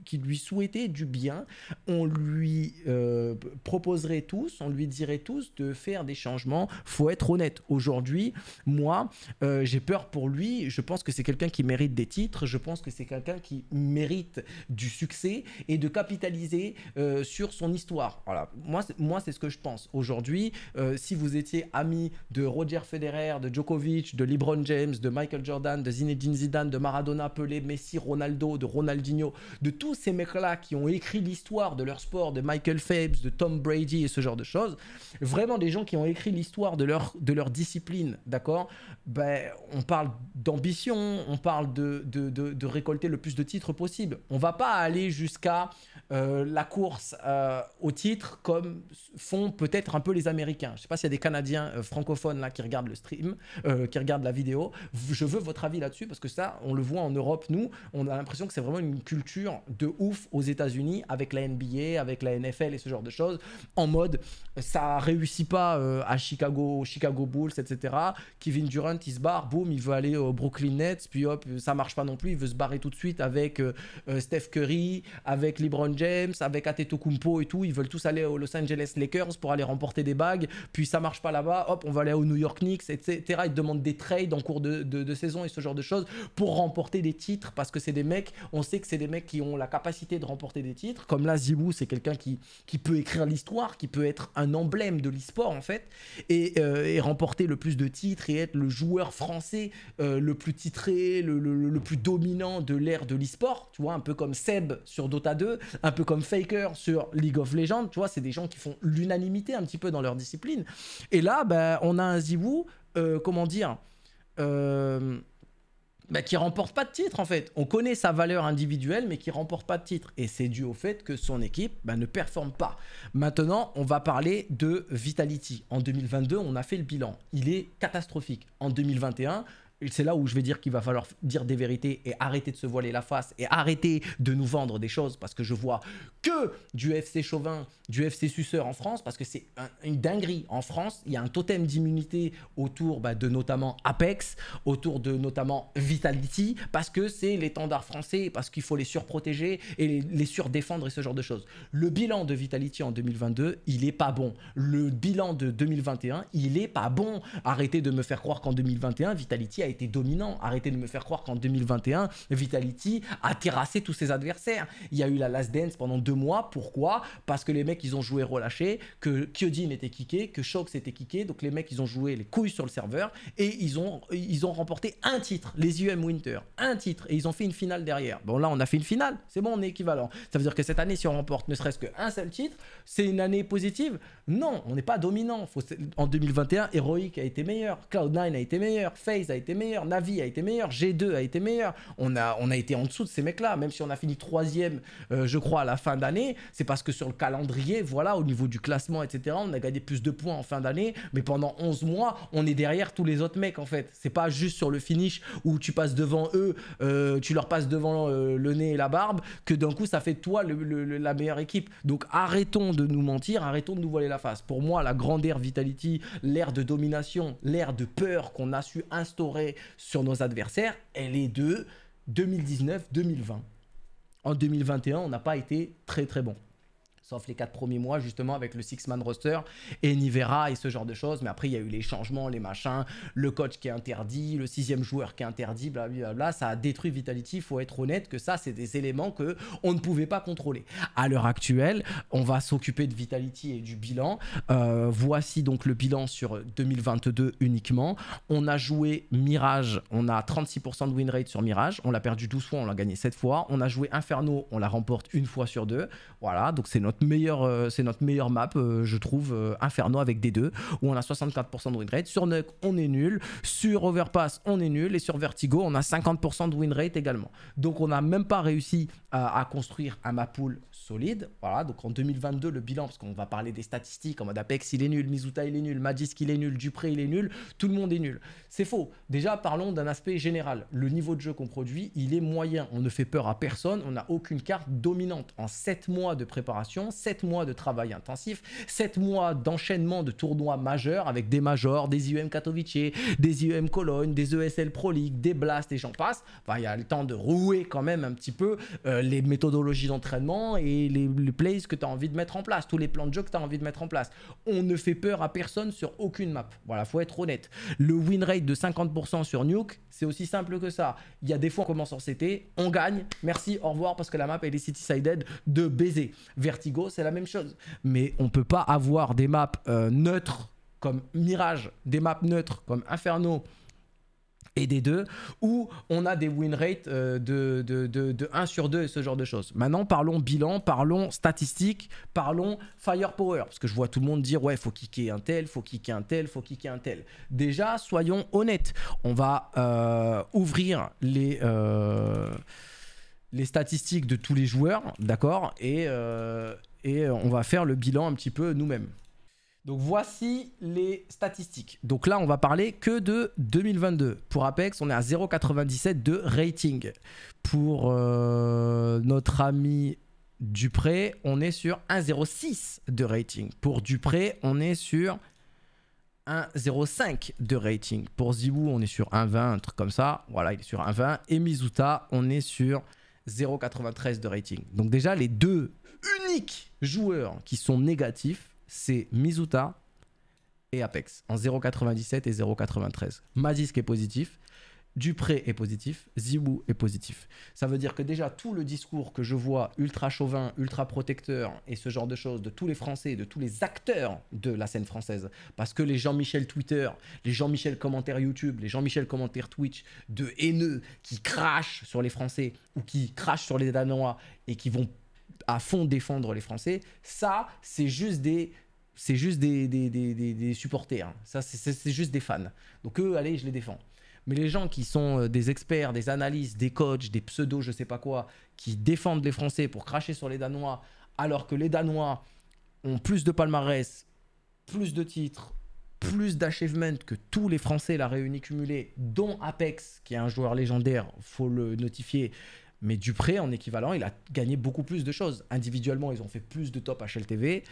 qui, lui souhaitait du bien, on lui euh, proposerait tous, on lui dirait tous de faire des changements. Faut être honnête. Aujourd'hui, moi, euh, j'ai peur pour lui. Je pense que c'est quelqu'un qui mérite des titres. Je pense que c'est quelqu'un qui mérite du succès et de capitaliser euh, sur son histoire. Voilà. Moi, moi, c'est ce que je pense. Aujourd'hui, si vous étiez ami de Roger Federer, de Djokovic, de LeBron James, de Michael Jordan, de Zinedine Zidane, de Maradona, Pelé, Messi, Ronaldo, de Ronaldinho, de tous ces mecs-là qui ont écrit l'histoire de leur sport, de Michael Phelps, de Tom Brady et ce genre de choses, vraiment des gens qui ont écrit l'histoire de leur, de leur discipline, d'accord ben, On parle d'ambition, on parle de, de, de, récolter le plus de titres possible. On va pas aller jusqu'à euh, la course euh, au titre comme font peut-être un peu les Américains. Je sais pas s'il y a des Canadiens euh, francophones là qui regardent le stream, qui regardent la vidéo. Je veux votre avis là-dessus parce que ça, on le voit en Europe, nous, on a l'impression que c'est vraiment une culture de ouf aux États-Unis avec la NBA, avec la NFL et ce genre de choses, en mode ça réussit pas euh, à Chicago, Chicago Bulls, etc. Kevin Durant, il se barre, boum, il veut aller au Brooklyn Nets, puis hop, ça marche pas non plus, il veut se barrer tout de suite avec euh, euh, Steph Curry, avec LeBron James, avec Kumpo et tout, ils veulent tous aller aux Los Angeles Lakers pour aller remporter des bagues, puis ça marche pas là-bas, hop, on va aller au New York Knicks, etc. Ils demandent des trades en cours de, saison et ce genre de choses pour remporter des titres parce que c'est des mecs, on sait que c'est des mecs qui ont la capacité de remporter des titres. Comme là, Zibou, c'est quelqu'un qui, qui peut écrire l'histoire, qui peut être un emblème de l'e-sport en fait, et, euh, et, remporter le plus de titres et être le joueur français euh, le plus titré, le, le, plus dominant de l'ère de l'e-sport. Tu vois, un peu comme Seb sur Dota 2, un peu comme Faker sur League of Legends. Tu vois, c'est des gens qui font l'unanimité un petit peu dans leur discipline. Et là, ben on a un Zibou, euh, comment dire bah, qui remporte pas de titre en fait. On connaît sa valeur individuelle, mais qui remporte pas de titre. Et c'est dû au fait que son équipe bah, ne performe pas. Maintenant, on va parler de Vitality. En 2022, on a fait le bilan. Il est catastrophique. En 2021, c'est là où je vais dire qu'il va falloir dire des vérités et arrêter de se voiler la face et arrêter de nous vendre des choses parce que je vois que du FC Chauvin, du FC Suceur en France parce que c'est une dinguerie. En France, il y a un totem d'immunité autour bah, de notamment Apex, autour de notamment Vitality parce que c'est l'étendard français, parce qu'il faut les surprotéger et les, surdéfendre et ce genre de choses. Le bilan de Vitality en 2022, il est pas bon. Le bilan de 2021, il est pas bon. Arrêtez de me faire croire qu'en 2021, Vitality a été dominant. Arrêtez de me faire croire qu'en 2021, Vitality a terrassé tous ses adversaires. Il y a eu la Last Dance pendant deux mois. Pourquoi Parce que les mecs, ils ont joué relâché, que Kyojin était kické, que Shox était kické. Donc les mecs, ils ont joué les couilles sur le serveur et ils ont, ils ont remporté un titre, les UM Winter. Un titre. Et ils ont fait une finale derrière. Bon, là, on a fait une finale. C'est bon, on est équivalent. Ça veut dire que cette année, si on remporte ne serait-ce qu'un seul titre, c'est une année positive. Non, on n'est pas dominant. En 2021, Heroic a été meilleur. Cloud9 a été meilleur. FaZe a été meilleur, Navi a été meilleur, G2 a été meilleur. On a, on a été en dessous de ces mecs-là, même si on a fini troisième, euh, je crois, à la fin d'année. C'est parce que sur le calendrier, voilà, au niveau du classement, etc., on a gagné plus de points en fin d'année. Mais pendant 11 mois, on est derrière tous les autres mecs, en fait. C'est pas juste sur le finish où tu passes devant eux, euh, tu leur passes devant euh, le nez et la barbe, que d'un coup, ça fait toi la meilleure équipe. Donc arrêtons de nous mentir, arrêtons de nous voiler la face. Pour moi, la grande ère Vitality, l'air de domination, l'air de peur qu'on a su instaurer sur nos adversaires, elle est de 2019-2020. En 2021, on n'a pas été très très bon sauf les quatre premiers mois, justement, avec le six-man roster et Nivera et ce genre de choses. Mais après, il y a eu les changements, les machins, le coach qui est interdit, le sixième joueur qui est interdit, blablabla. Ça a détruit Vitality. il Faut être honnête que ça, c'est des éléments que on ne pouvait pas contrôler. À l'heure actuelle, on va s'occuper de Vitality et du bilan. Euh, voici donc le bilan sur 2022 uniquement. On a joué Mirage, on a 36% de win rate sur Mirage. On l'a perdu 12 fois, on l'a gagné 7 fois. On a joué Inferno, on la remporte une fois sur deux. Voilà, donc c'est notre meilleur euh, c'est notre meilleure map, euh, je trouve, euh, Inferno avec des deux, où on a 64% de win rate. Sur Nuke, on est nul. Sur Overpass, on est nul. Et sur Vertigo, on a 50% de win rate également. Donc on n'a même pas réussi à, construire un map pool solide. Voilà, donc en 2022, le bilan, parce qu'on va parler des statistiques, en mode Apex il est nul, Mizuta il est nul, Magisk il est nul, Dupré il est nul, tout le monde est nul. C'est faux. Déjà, parlons d'un aspect général. Le niveau de jeu qu'on produit, il est moyen. On ne fait peur à personne, on n'a aucune carte dominante. En 7 mois de préparation, 7 mois de travail intensif, 7 mois d'enchaînement de tournois majeurs avec des majors, des IEM Katowice, des IEM Cologne, des ESL Pro League, des Blast et j'en passe. il y a le temps de rouer quand même un petit peu euh, les méthodologies d'entraînement et les, plays que tu as envie de mettre en place, tous les plans de jeu que tu as envie de mettre en place. On ne fait peur à personne sur aucune map. Voilà, faut être honnête. Le win rate de 50% sur Nuke, c'est aussi simple que ça. Il y a des fois on commence en CT, on gagne, merci, au revoir parce que la map elle est city-sided de baiser. Vertigo c'est la même chose. Mais on peut pas avoir des maps euh, neutres comme Mirage, des maps neutres comme Inferno et des deux, où on a des win rates euh, de, de, 1 sur 2 et ce genre de choses. Maintenant, parlons bilan, parlons statistiques, parlons firepower, parce que je vois tout le monde dire, ouais, faut kicker un tel, faut kicker un tel, faut kicker un tel. Déjà, soyons honnêtes, on va euh, ouvrir les les statistiques de tous les joueurs, d'accord et, euh, euh, on va faire le bilan un petit peu nous-mêmes. Donc voici les statistiques. Donc là, on va parler que de 2022. Pour Apex, on est à 0,97 de rating. Pour euh, notre ami Dupré, on est sur 1,06 de rating. Pour Dupré, on est sur 1,05 de rating. Pour Zibou. on est sur 1,20, un truc comme ça. Voilà, il est sur 1,20. Et Mizuta, on est sur 0,93 de rating. Donc déjà, les deux uniques joueurs qui sont négatifs, c'est Mizuta et Apex, en 0,97 et 0,93. Mazis est positif, Dupré est positif, Zibou est positif. Ça veut dire que déjà tout le discours que je vois ultra chauvin, ultra protecteur et ce genre de choses de tous les Français, de tous les acteurs de la scène française, parce que les Jean-Michel Twitter, les Jean-Michel commentaires YouTube, les Jean-Michel commentaires Twitch de haineux qui crachent sur les Français ou qui crachent sur les Danois et qui vont à fond défendre les Français, ça c'est juste des c'est juste des, des, supporters, ça c'est juste des fans. Donc eux, allez, je les défends. Mais les gens qui sont euh, des experts, des analystes, des coachs, des pseudos, je sais pas quoi, qui défendent les Français pour cracher sur les Danois, alors que les Danois ont plus de palmarès, plus de titres, plus d'achievements que tous les Français la réuni cumulée, dont Apex, qui est un joueur légendaire, faut le notifier. Mais Dupré, en équivalent, il a gagné beaucoup plus de choses. Individuellement, ils ont fait plus de top HLTV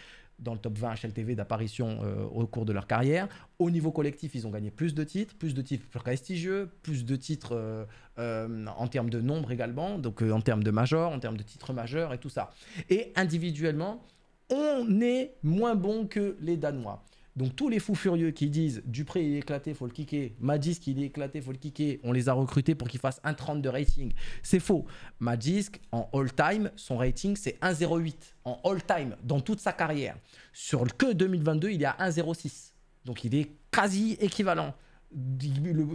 dans le top 20 HLTV d'apparition euh, au cours de leur carrière. Au niveau collectif, ils ont gagné plus de titres, plus de titres prestigieux, plus de titres euh, euh, en termes de nombre également, donc en termes de major, en termes de titres majeurs et tout ça. Et individuellement, on est moins bon que les Danois. Donc tous les fous furieux qui disent Dupré il est éclaté, faut le kicker, Magisk il est éclaté, faut le kicker, on les a recrutés pour qu'ils fassent 1,30 de rating. C'est faux. Madisk, en all-time, son rating c'est 1,08 en all-time dans toute sa carrière. Sur le que 2022, il est à 1,06. Donc il est quasi équivalent.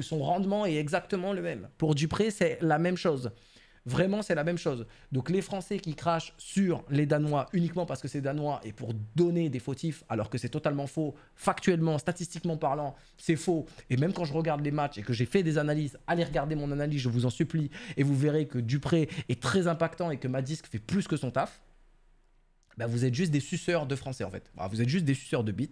son rendement est exactement le même. Pour Dupré, c'est la même chose. Vraiment, c'est la même chose. Donc les Français qui crachent sur les Danois uniquement parce que c'est Danois et pour donner des fautifs, alors que c'est totalement faux, factuellement, statistiquement parlant, c'est faux. Et même quand je regarde les matchs et que j'ai fait des analyses, allez regarder mon analyse, je vous en supplie, et vous verrez que Dupré est très impactant et que Madisque fait plus que son taf. Bah, vous êtes juste des suceurs de français en fait. vous êtes juste des suceurs de bits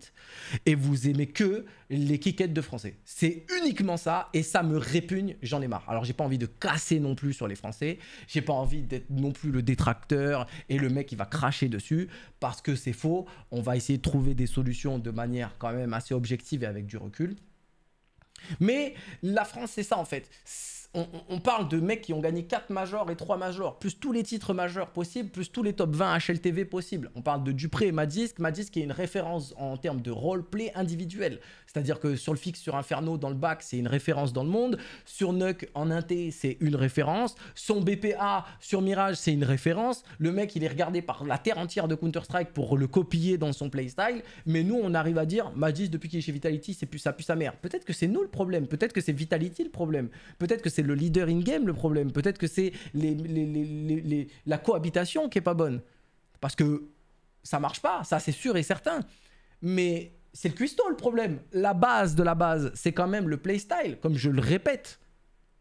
et vous aimez que les kickettes de français. C'est uniquement ça et ça me répugne, j'en ai marre. Alors j'ai pas envie de casser non plus sur les français, j'ai pas envie d'être non plus le détracteur et le mec qui va cracher dessus parce que c'est faux. On va essayer de trouver des solutions de manière quand même assez objective et avec du recul. Mais la France c'est ça en fait on, parle de mecs qui ont gagné 4 majors et 3 majors, plus tous les titres majeurs possibles, plus tous les top 20 HLTV possibles. On parle de Dupré et Madisque. qui est une référence en termes de roleplay individuel. C'est-à-dire que sur le fixe, sur Inferno, dans le bac, c'est une référence dans le monde. Sur Nuck, en Inté, c'est une référence. Son BPA sur Mirage, c'est une référence. Le mec, il est regardé par la terre entière de Counter-Strike pour le copier dans son playstyle. Mais nous, on arrive à dire, Madisque, depuis qu'il est chez Vitality, c'est plus ça, plus sa mère. Peut-être que c'est nous le problème. Peut-être que c'est Vitality le problème. Peut-être que c'est le leader in-game le problème. Peut-être que c'est les, la cohabitation qui est pas bonne. Parce que ça marche pas, ça c'est sûr et certain. Mais c'est le cuistot le problème. La base de la base, c'est quand même le playstyle, comme je le répète.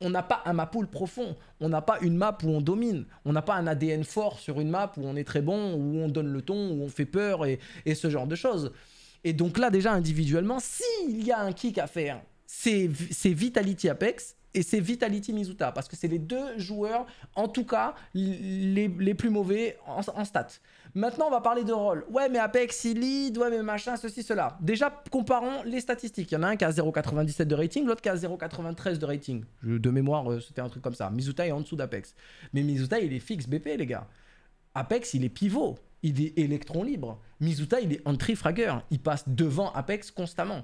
On n'a pas un pool profond, on n'a pas une map où on domine, on n'a pas un ADN fort sur une map où on est très bon, où on donne le ton, où on fait peur et, et ce genre de choses. Et donc là déjà individuellement, s'il y a un kick à faire, c'est Vitality Apex, et c'est Vitality Mizuta, parce que c'est les deux joueurs, en tout cas, les, plus mauvais en, en stats. Maintenant, on va parler de rôle. Ouais, mais Apex, il lead, ouais, mais machin, ceci, cela. Déjà, comparons les statistiques. Il y en a un qui a 0,97 de rating, l'autre qui a 0,93 de rating. de mémoire, euh, c'était un truc comme ça. Mizuta est en dessous d'Apex. Mais Mizuta, il est fixe BP, les gars. Apex, il est pivot. Il est électron libre. Mizuta, il est entry fragger. Il passe devant Apex constamment.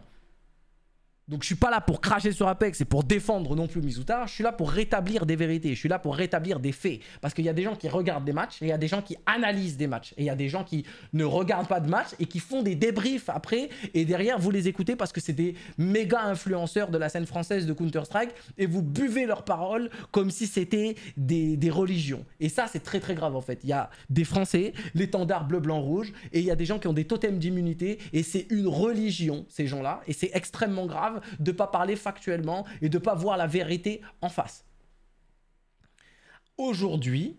Donc je suis pas là pour cracher sur Apex et pour défendre non plus Mizuta, je suis là pour rétablir des vérités, je suis là pour rétablir des faits. Parce qu'il y a des gens qui regardent des matchs, et il y a des gens qui analysent des matchs, et il y a des gens qui ne regardent pas de matchs et qui font des débriefs après, et derrière vous les écoutez parce que c'est des méga influenceurs de la scène française de Counter-Strike, et vous buvez leurs paroles comme si c'était des, des, religions. Et ça c'est très très grave en fait. Il y a des Français, l'étendard bleu, blanc, rouge, et il y a des gens qui ont des totems d'immunité, et c'est une religion ces gens-là, et c'est extrêmement grave de ne pas parler factuellement et de ne pas voir la vérité en face. Aujourd'hui,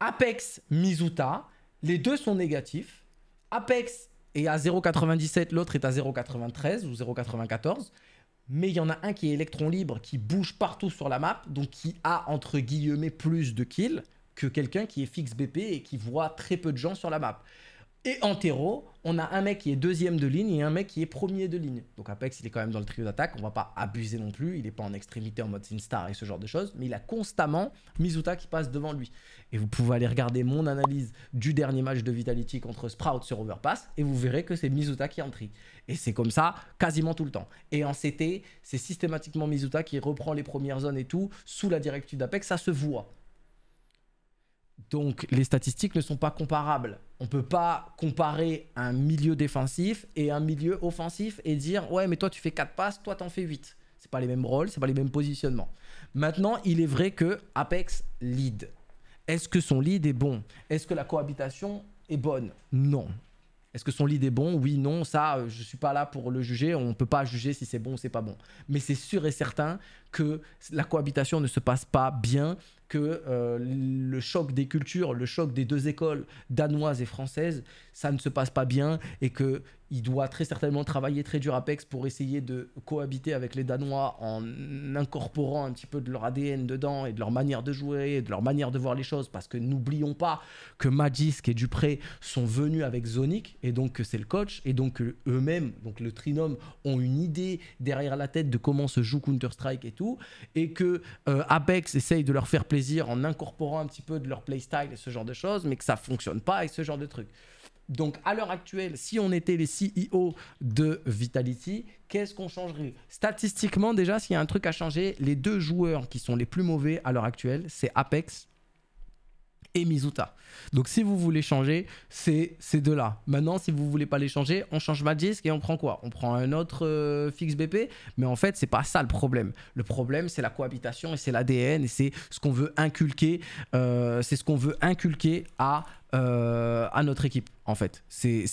Apex, Mizuta, les deux sont négatifs. Apex est à 0,97, l'autre est à 0,93 ou 0,94 mais il y en a un qui est électron libre, qui bouge partout sur la map, donc qui a entre guillemets plus de kills que quelqu'un qui est fixe BP et qui voit très peu de gens sur la map. Et en terreau, on a un mec qui est deuxième de ligne et un mec qui est premier de ligne. Donc Apex, il est quand même dans le trio d'attaque, on va pas abuser non plus, il n'est pas en extrémité en mode star et ce genre de choses, mais il a constamment Mizuta qui passe devant lui. Et vous pouvez aller regarder mon analyse du dernier match de Vitality contre Sprout sur Overpass et vous verrez que c'est Mizuta qui entre Et c'est comme ça quasiment tout le temps. Et en CT, c'est systématiquement Mizuta qui reprend les premières zones et tout sous la directive d'Apex, ça se voit. Donc les statistiques ne sont pas comparables on peut pas comparer un milieu défensif et un milieu offensif et dire ouais mais toi tu fais 4 passes, toi t'en fais 8. C'est pas les mêmes rôles, c'est pas les mêmes positionnements. Maintenant, il est vrai que Apex lead. Est-ce que son lead est bon Est-ce que la cohabitation est bonne Non. Est-ce que son lead est bon Oui, non, ça, euh, je ne suis pas là pour le juger. On ne peut pas juger si c'est bon ou c'est pas bon. Mais c'est sûr et certain que la cohabitation ne se passe pas bien, que euh, le choc des cultures, le choc des deux écoles danoises et françaises, ça ne se passe pas bien et que il doit très certainement travailler très dur Apex pour essayer de cohabiter avec les Danois en incorporant un petit peu de leur ADN dedans et de leur manière de jouer et de leur manière de voir les choses parce que n'oublions pas que Magisk et Dupré sont venus avec Zonic et donc que c'est le coach et donc eux-mêmes, donc le trinôme, ont une idée derrière la tête de comment se joue Counter-Strike et tout et que euh, Apex essaye de leur faire plaisir en incorporant un petit peu de leur playstyle et ce genre de choses, mais que ça fonctionne pas et ce genre de truc. Donc à l'heure actuelle, si on était les CEO de Vitality, qu'est-ce qu'on changerait Statistiquement déjà, s'il y a un truc à changer, les deux joueurs qui sont les plus mauvais à l'heure actuelle, c'est Apex et Mizuta. Donc si vous voulez changer, c'est ces deux-là. Maintenant, si vous voulez pas les changer, on change disque et on prend quoi On prend un autre euh, fixe BP, mais en fait, c'est pas ça le problème. Le problème, c'est la cohabitation et c'est l'ADN et c'est ce qu'on veut inculquer, euh, c'est ce qu'on veut inculquer à euh, à notre équipe en fait. C'est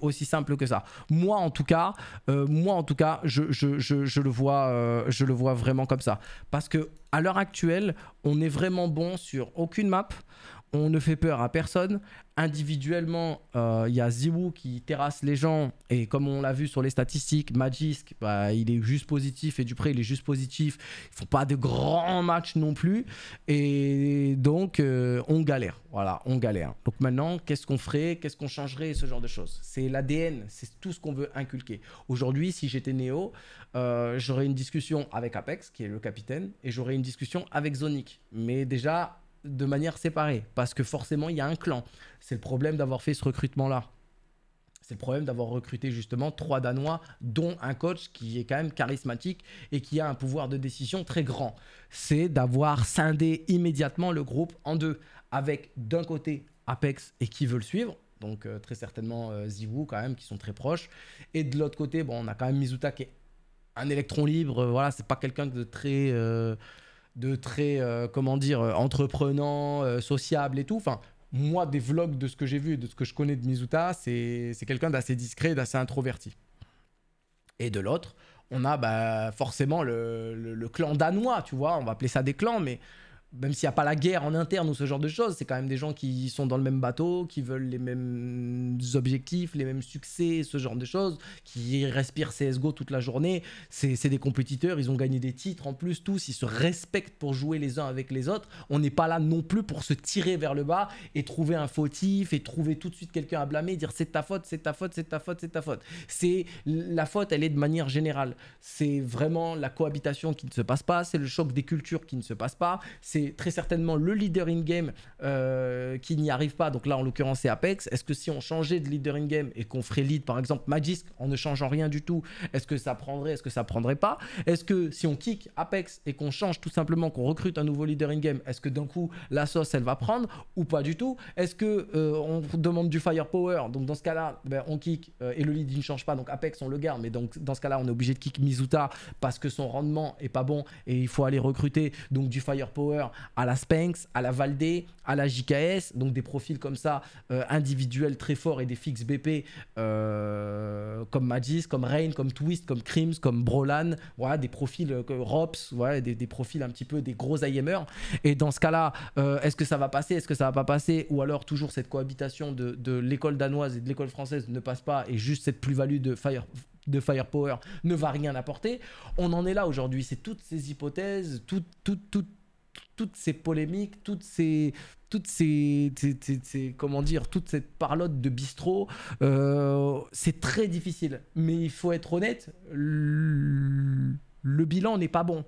aussi simple que ça. Moi en tout cas, euh, moi en tout cas, je, le vois, euh, je le vois vraiment comme ça. Parce que à l'heure actuelle, on est vraiment bon sur aucune map, on ne fait peur à personne. Individuellement, euh, il y a Ziwoo qui terrasse les gens, et comme on l'a vu sur les statistiques, Magisk, bah, il est juste positif, et Dupré, il est juste positif. Ils font pas de grands matchs non plus, et donc euh, on galère. Voilà, on galère. Donc maintenant, qu'est-ce qu'on ferait Qu'est-ce qu'on changerait Ce genre de choses. C'est l'ADN, c'est tout ce qu'on veut inculquer. Aujourd'hui, si j'étais Néo, euh, j'aurais une discussion avec Apex, qui est le capitaine, et j'aurais une discussion avec Zonic. Mais déjà, de manière séparée, parce que forcément, il y a un clan. C'est le problème d'avoir fait ce recrutement-là. C'est le problème d'avoir recruté justement trois Danois, dont un coach qui est quand même charismatique et qui a un pouvoir de décision très grand. C'est d'avoir scindé immédiatement le groupe en deux, avec d'un côté Apex et qui veut le suivre, donc euh, très certainement euh, Zivou quand même, qui sont très proches. Et de l'autre côté, bon, on a quand même Mizuta qui est un électron libre, euh, voilà, c'est pas quelqu'un de très de très, euh, comment dire, euh, entreprenant, euh, sociable et tout. Enfin, moi, des vlogs de ce que j'ai vu et de ce que je connais de Mizuta, c'est quelqu'un d'assez discret, d'assez introverti. Et de l'autre, on a bah, forcément le, clan danois, tu vois, on va appeler ça des clans, mais même s'il n'y a pas la guerre en interne ou ce genre de choses, c'est quand même des gens qui sont dans le même bateau, qui veulent les mêmes objectifs, les mêmes succès, ce genre de choses, qui respirent CSGO toute la journée. C'est des compétiteurs, ils ont gagné des titres en plus, tous, ils se respectent pour jouer les uns avec les autres. On n'est pas là non plus pour se tirer vers le bas et trouver un fautif et trouver tout de suite quelqu'un à blâmer, et dire c'est ta faute, c'est ta faute, c'est ta faute, c'est ta faute. C'est la faute, elle est de manière générale. C'est vraiment la cohabitation qui ne se passe pas, c'est le choc des cultures qui ne se passe pas, c'est très certainement le leader in-game euh, qui n'y arrive pas. Donc là, en l'occurrence, c'est Apex. Est-ce que si on changeait de leader in-game et qu'on ferait lead, par exemple, Magisk, en ne changeant rien du tout, est-ce que ça prendrait, est-ce que ça prendrait pas Est-ce que si on kick Apex et qu'on change tout simplement, qu'on recrute un nouveau leader in-game, est-ce que d'un coup, la sauce, elle va prendre ou pas du tout Est-ce que euh, on demande du firepower Donc dans ce cas-là, ben, on kick euh, et le lead, il ne change pas. Donc Apex, on le garde. Mais donc dans ce cas-là, on est obligé de kick Mizuta parce que son rendement est pas bon et il faut aller recruter donc du firepower à la Spanx, à la Valdé, à la JKS, donc des profils comme ça, euh, individuels très forts et des fixes BP euh, comme Magis, comme Rain, comme Twist, comme Crims, comme Brolan, voilà, des profils comme euh, Rops, voilà, des, profils un petit peu des gros IMR. Et dans ce cas-là, est-ce que ça va passer, est-ce que ça va pas passer, ou alors toujours cette cohabitation de, l'école danoise et de l'école française ne passe pas et juste cette plus-value de Fire de firepower ne va rien apporter. On en est là aujourd'hui. C'est toutes ces hypothèses, toutes, toutes, toutes, toutes ces polémiques, toutes ces, toutes ces, comment dire, toute cette parlotte de bistrot, euh, c'est très difficile. Mais il faut être honnête, le, bilan n'est pas bon.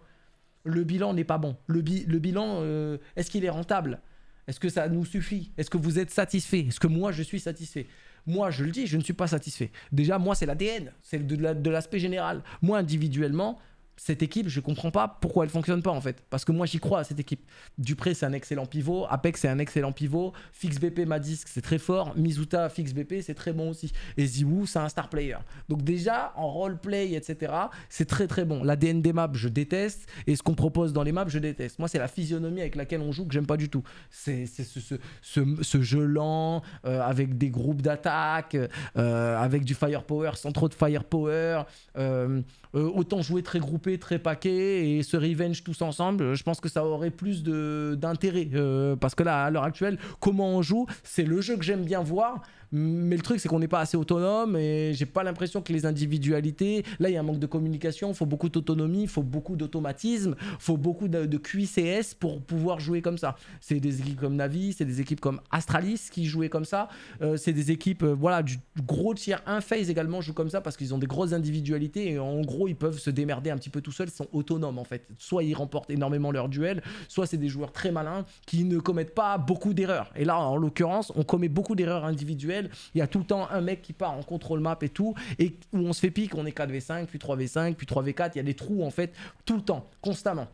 Le bilan n'est pas bon. Le, bilan, euh, est-ce qu'il est rentable Est-ce que ça nous suffit Est-ce que vous êtes satisfait Est-ce que moi je suis satisfait moi, je le dis, je ne suis pas satisfait. Déjà, moi, c'est l'ADN, c'est de l'aspect général. Moi, individuellement, cette équipe, je comprends pas pourquoi elle fonctionne pas en fait. Parce que moi j'y crois à cette équipe. Dupré c'est un excellent pivot, Apex c'est un excellent pivot, Fix BP Madisk c'est très fort, Mizuta Fix BP c'est très bon aussi. Et Ziwu c'est un star player. Donc déjà en roleplay etc c'est très très bon. La DND map je déteste et ce qu'on propose dans les maps je déteste. Moi c'est la physionomie avec laquelle on joue que j'aime pas du tout. C'est ce, ce, jeu lent euh, avec des groupes d'attaque, euh, avec du firepower sans trop de firepower, euh, euh, autant jouer très groupé, très paquet et se revenge tous ensemble, je pense que ça aurait plus d'intérêt. Euh, parce que là, à l'heure actuelle, comment on joue, c'est le jeu que j'aime bien voir, mais le truc, c'est qu'on n'est pas assez autonome et j'ai pas l'impression que les individualités. Là, il y a un manque de communication, faut beaucoup d'autonomie, faut beaucoup d'automatisme, faut beaucoup de, de QICS pour pouvoir jouer comme ça. C'est des équipes comme Navi, c'est des équipes comme Astralis qui jouaient comme ça. Euh, c'est des équipes, euh, voilà, du, gros tiers 1 phase également jouent comme ça parce qu'ils ont des grosses individualités et en gros, ils peuvent se démerder un petit peu tout seuls, ils sont autonomes en fait. Soit ils remportent énormément leur duel, soit c'est des joueurs très malins qui ne commettent pas beaucoup d'erreurs. Et là, en l'occurrence, on commet beaucoup d'erreurs individuelles il y a tout le temps un mec qui part en contrôle map et tout, et où on se fait pique, on est 4v5, puis 3v5, puis 3v4, il y a des trous en fait, tout le temps, constamment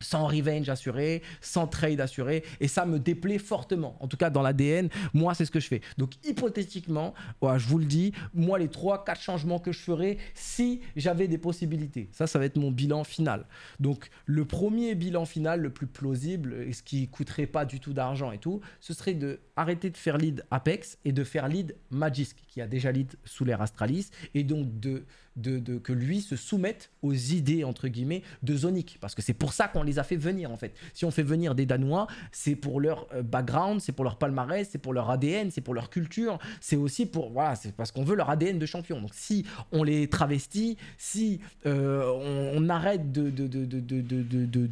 sans revenge assuré, sans trade assuré, et ça me déplaît fortement. En tout cas, dans l'ADN, moi, c'est ce que je fais. Donc, hypothétiquement, je vous le dis, moi, les 3-4 changements que je ferais si j'avais des possibilités. Ça, ça va être mon bilan final. Donc, le premier bilan final, le plus plausible, et ce qui coûterait pas du tout d'argent et tout, ce serait de arrêter de faire lead Apex et de faire lead Magisk, qui a déjà lead sous l'ère Astralis, et donc de de, que lui se soumette aux idées, entre guillemets, de Zonic. Parce que c'est pour ça qu'on les a fait venir, en fait. Si on fait venir des Danois, c'est pour leur euh, background, c'est pour leur palmarès, c'est pour leur ADN, c'est pour leur culture, c'est aussi pour. Voilà, c'est parce qu'on veut leur ADN de champion. Donc si on les travestit, si euh, on, arrête de, de, de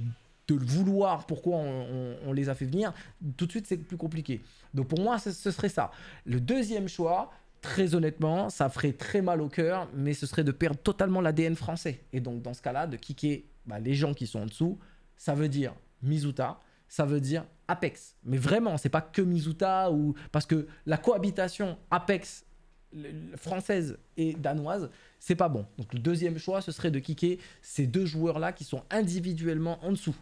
de le vouloir, pourquoi on, les a fait venir, tout de suite c'est plus compliqué. Donc pour moi, ce, ce serait ça. Le deuxième choix, très honnêtement, ça ferait très mal au cœur, mais ce serait de perdre totalement l'ADN français. Et donc, dans ce cas-là, de kicker bah, les gens qui sont en dessous, ça veut dire Mizuta, ça veut dire Apex. Mais vraiment, c'est pas que Mizuta ou. Parce que la cohabitation Apex française et danoise, c'est pas bon. Donc, le deuxième choix, ce serait de kicker ces deux joueurs-là qui sont individuellement en dessous.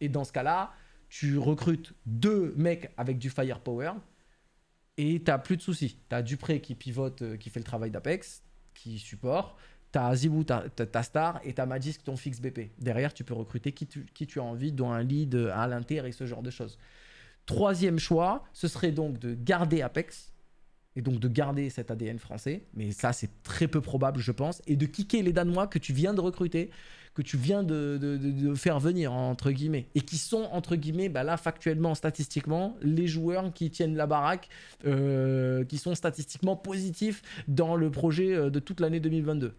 Et dans ce cas-là, tu recrutes deux mecs avec du firepower et n'as plus de soucis. Tu as Dupré qui pivote, euh, qui fait le travail d'Apex, qui supporte. as Zibou, ta star, et tu as Magisk, ton fixe BP. Derrière, tu peux recruter qui tu, qui tu as envie, dont un lead euh, à l'inter et ce genre de choses. Troisième choix, ce serait donc de garder Apex, et donc de garder cet ADN français, mais ça c'est très peu probable je pense, et de kicker les Danois que tu viens de recruter, que tu viens de, faire venir entre guillemets, et qui sont entre guillemets, bah là factuellement, statistiquement, les joueurs qui tiennent la baraque, euh, qui sont statistiquement positifs dans le projet euh, de toute l'année 2022.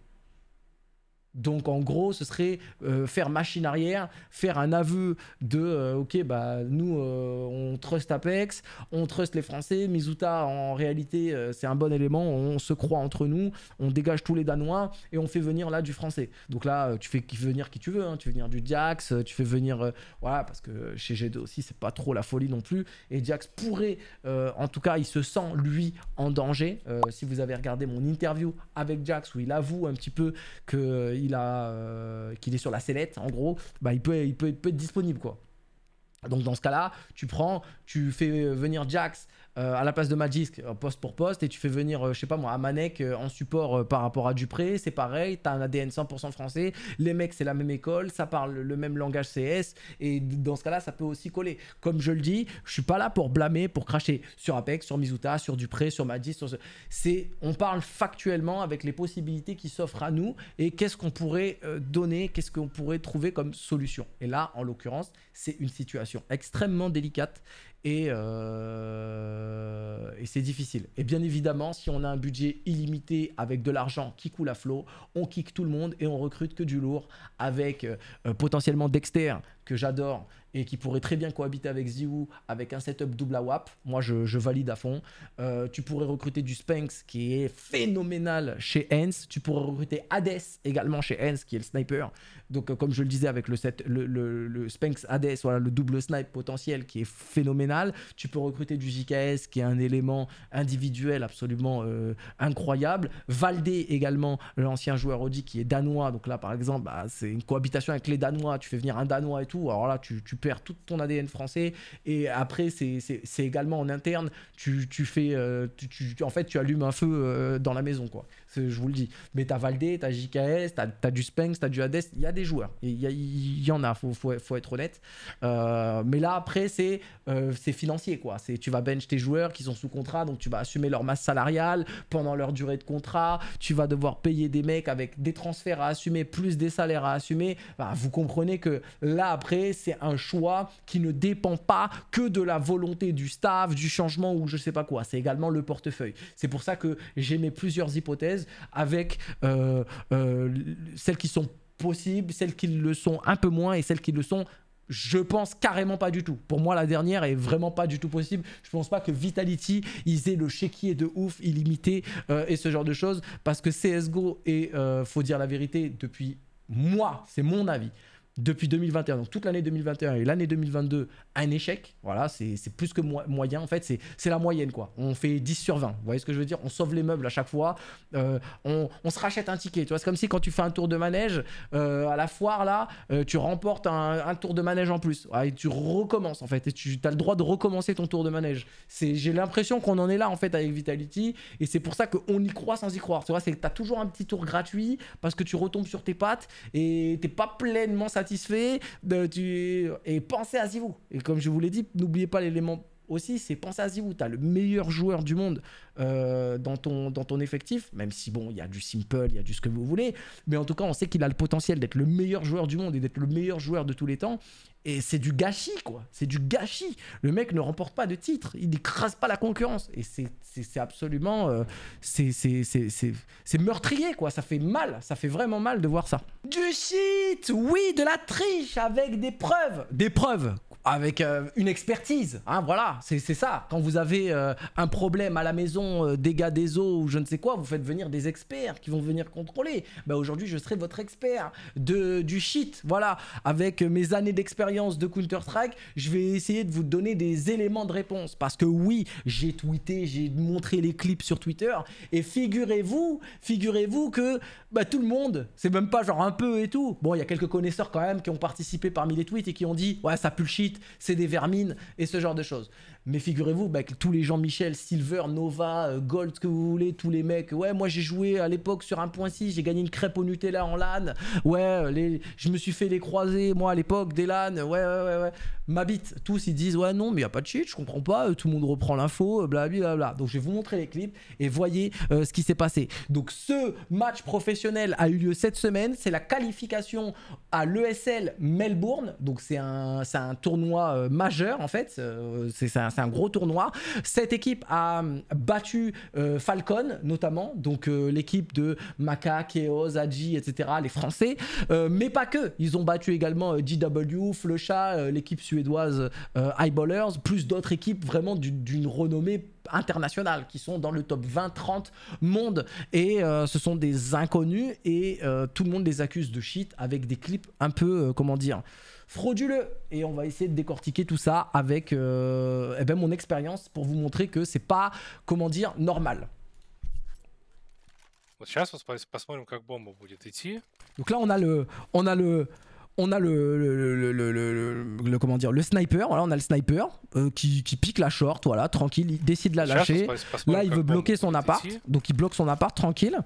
Donc en gros, ce serait euh, faire machine arrière, faire un aveu de euh, ok bah nous euh, on trust Apex, on trust les Français, Mizuta en réalité c'est un bon élément, on se croit entre nous, on dégage tous les Danois et on fait venir là du Français. Donc là tu fais venir qui tu veux, hein. tu fais venir du Diax, tu fais venir voilà parce que chez G2 aussi c'est pas trop la folie non plus et Diax pourrait en tout cas il se sent lui en danger. si vous avez regardé mon interview avec Diax où il avoue un petit peu que il euh, qu'il est sur la sellette, en gros, bah, il, peut, être disponible, quoi. Donc dans ce cas-là, tu prends, tu fais venir Jax euh, à la place de Madis, euh, poste pour poste, et tu fais venir, je euh, je sais pas moi, Amanek en support par rapport à Dupré, c'est pareil, t'as un ADN 100% français, les mecs c'est la même école, ça parle le même langage CS, et dans ce cas-là, ça peut aussi coller. Comme je le dis, je suis pas là pour blâmer, pour cracher sur Apex, sur Mizuta, sur Dupré, sur Madis. sur ce... on parle factuellement avec les possibilités qui s'offrent à nous, et qu'est-ce qu'on pourrait donner, qu'est-ce qu'on pourrait trouver comme solution. Et là, en l'occurrence, c'est une situation extrêmement délicate, euh, et, c'est difficile. Et bien évidemment, si on a un budget illimité avec de l'argent qui coule à flot, on kick tout le monde et on recrute que du lourd avec euh, euh, potentiellement Dexter, que j'adore, et qui pourrait très bien cohabiter avec Ziwu avec un setup double awap Moi, je, valide à fond. Euh, tu pourrais recruter du Spanx qui est phénoménal chez Hens. Tu pourrais recruter Hades également chez Hens qui est le sniper. Donc, euh, comme je le disais avec le, set, le, le, le Hades, voilà, le double snipe potentiel qui est phénoménal. Tu peux recruter du JKS qui est un élément individuel absolument euh, incroyable. Valdé également, l'ancien joueur Audi qui est danois. Donc là, par exemple, bah, c'est une cohabitation avec les Danois. Tu fais venir un Danois et tout. Alors là, tu, tu perds tout ton ADN français. Et après, c'est également en interne, tu, tu fais, euh, tu, en fait, tu allumes un feu euh, dans la maison, quoi. Je vous le dis. Mais t'as Valdé, t'as JKS, t'as as du Spengs, t'as du Hades, il y a des joueurs. Il y, il y, en a, faut, faut, faut être honnête. Euh, mais là, après, c'est financier, quoi. c'est Tu vas bench tes joueurs qui sont sous contrat, donc tu vas assumer leur masse salariale pendant leur durée de contrat. Tu vas devoir payer des mecs avec des transferts à assumer, plus des salaires à assumer. Bah, vous comprenez que là, après, c'est un choix qui ne dépend pas que de la volonté du staff, du changement ou je sais pas quoi. C'est également le portefeuille. C'est pour ça que j'ai mes plusieurs hypothèses avec euh, euh, celles qui sont possibles, celles qui le sont un peu moins et celles qui le sont je pense carrément pas du tout. Pour moi, la dernière est vraiment pas du tout possible. Je pense pas que Vitality, ils aient le chéquier de ouf, illimité euh, et ce genre de choses. Parce que CSGO et faut dire la vérité, depuis moi, c'est mon avis, depuis 2021, donc toute l'année 2021 et l'année 2022, un échec. Voilà, c'est plus que moyen. En fait, c'est la moyenne, quoi. On fait 10 sur 20. Vous voyez ce que je veux dire On sauve les meubles à chaque fois. Euh, on, on, se rachète un ticket. Tu vois, c'est comme si quand tu fais un tour de manège euh, à la foire, là, euh, tu remportes un, un, tour de manège en plus. et tu recommences, en fait. Et tu as le droit de recommencer ton tour de manège. J'ai l'impression qu'on en est là, en fait, avec Vitality. Et c'est pour ça qu'on y croit sans y croire. Tu vois, c'est que tu as toujours un petit tour gratuit parce que tu retombes sur tes pattes et t'es pas pleinement satisfait satisfait. De, tu... Et pensez à vous Et comme je vous l'ai dit, n'oubliez pas l'élément aussi, c'est penser à Zivou, Tu as le meilleur joueur du monde euh, dans, ton, dans ton effectif, même si, bon, il y a du simple, il y a du ce que vous voulez. Mais en tout cas, on sait qu'il a le potentiel d'être le meilleur joueur du monde et d'être le meilleur joueur de tous les temps. Et c'est du gâchis, quoi. C'est du gâchis. Le mec ne remporte pas de titre. Il n'écrase pas la concurrence. Et c'est absolument. Euh, c'est c'est meurtrier, quoi. Ça fait mal. Ça fait vraiment mal de voir ça. Du shit Oui, de la triche avec des preuves. Des preuves avec euh, une expertise. Hein, voilà, c'est ça. Quand vous avez euh, un problème à la maison, euh, dégâts des eaux ou je ne sais quoi, vous faites venir des experts qui vont venir contrôler. Bah, aujourd'hui, je serai votre expert de, du shit. Voilà, avec mes années d'expérience de Counter-Strike, je vais essayer de vous donner des éléments de réponse. Parce que oui, j'ai tweeté, j'ai montré les clips sur Twitter. Et figurez-vous, figurez-vous que bah, tout le monde, c'est même pas genre un peu et tout. Bon, il y a quelques connaisseurs quand même qui ont participé parmi les tweets et qui ont dit Ouais, ça pue le shit c'est des vermines et ce genre de choses. Mais figurez-vous bah, tous les Jean-Michel, Silver, Nova, euh, Gold, que vous voulez, tous les mecs, ouais, moi j'ai joué à l'époque sur 1.6, j'ai gagné une crêpe au Nutella en LAN, ouais, les, je me suis fait les croiser, moi à l'époque, des LAN, ouais, ouais, ouais, ouais. Ma bite, tous ils disent, ouais, non, mais y a pas de cheat, je comprends pas, euh, tout le monde reprend l'info, blablabla. Euh, donc je vais vous montrer les clips et voyez ce qui s'est passé. Donc ce match professionnel a eu lieu cette semaine, c'est la qualification à l'ESL Melbourne, donc c'est un, un tournoi majeur en fait, c'est un c'est un gros tournoi. Cette équipe a euh, battu euh, Falcon notamment, donc euh, l'équipe de Maka, Keos, Aji, etc. Les Français, mais pas que. Ils ont battu également GW, Flecha, l'équipe suédoise Eyeballers. plus d'autres équipes vraiment d'une renommée internationales, qui sont dans le top 20-30 monde. Et euh, ce sont des inconnus et euh, tout le monde les accuse de shit avec des clips un peu, euh, comment dire, frauduleux. Et on va essayer de décortiquer tout ça avec eh ben, mon expérience pour vous montrer que c'est pas, comment dire, normal. Donc là, on a le, on a le, on a le, le, le, comment dire, le sniper, on a le sniper euh, qui, pique la short, voilà, tranquille, il décide de la lâcher. Là, il veut bloquer son appart, donc il bloque son appart tranquille.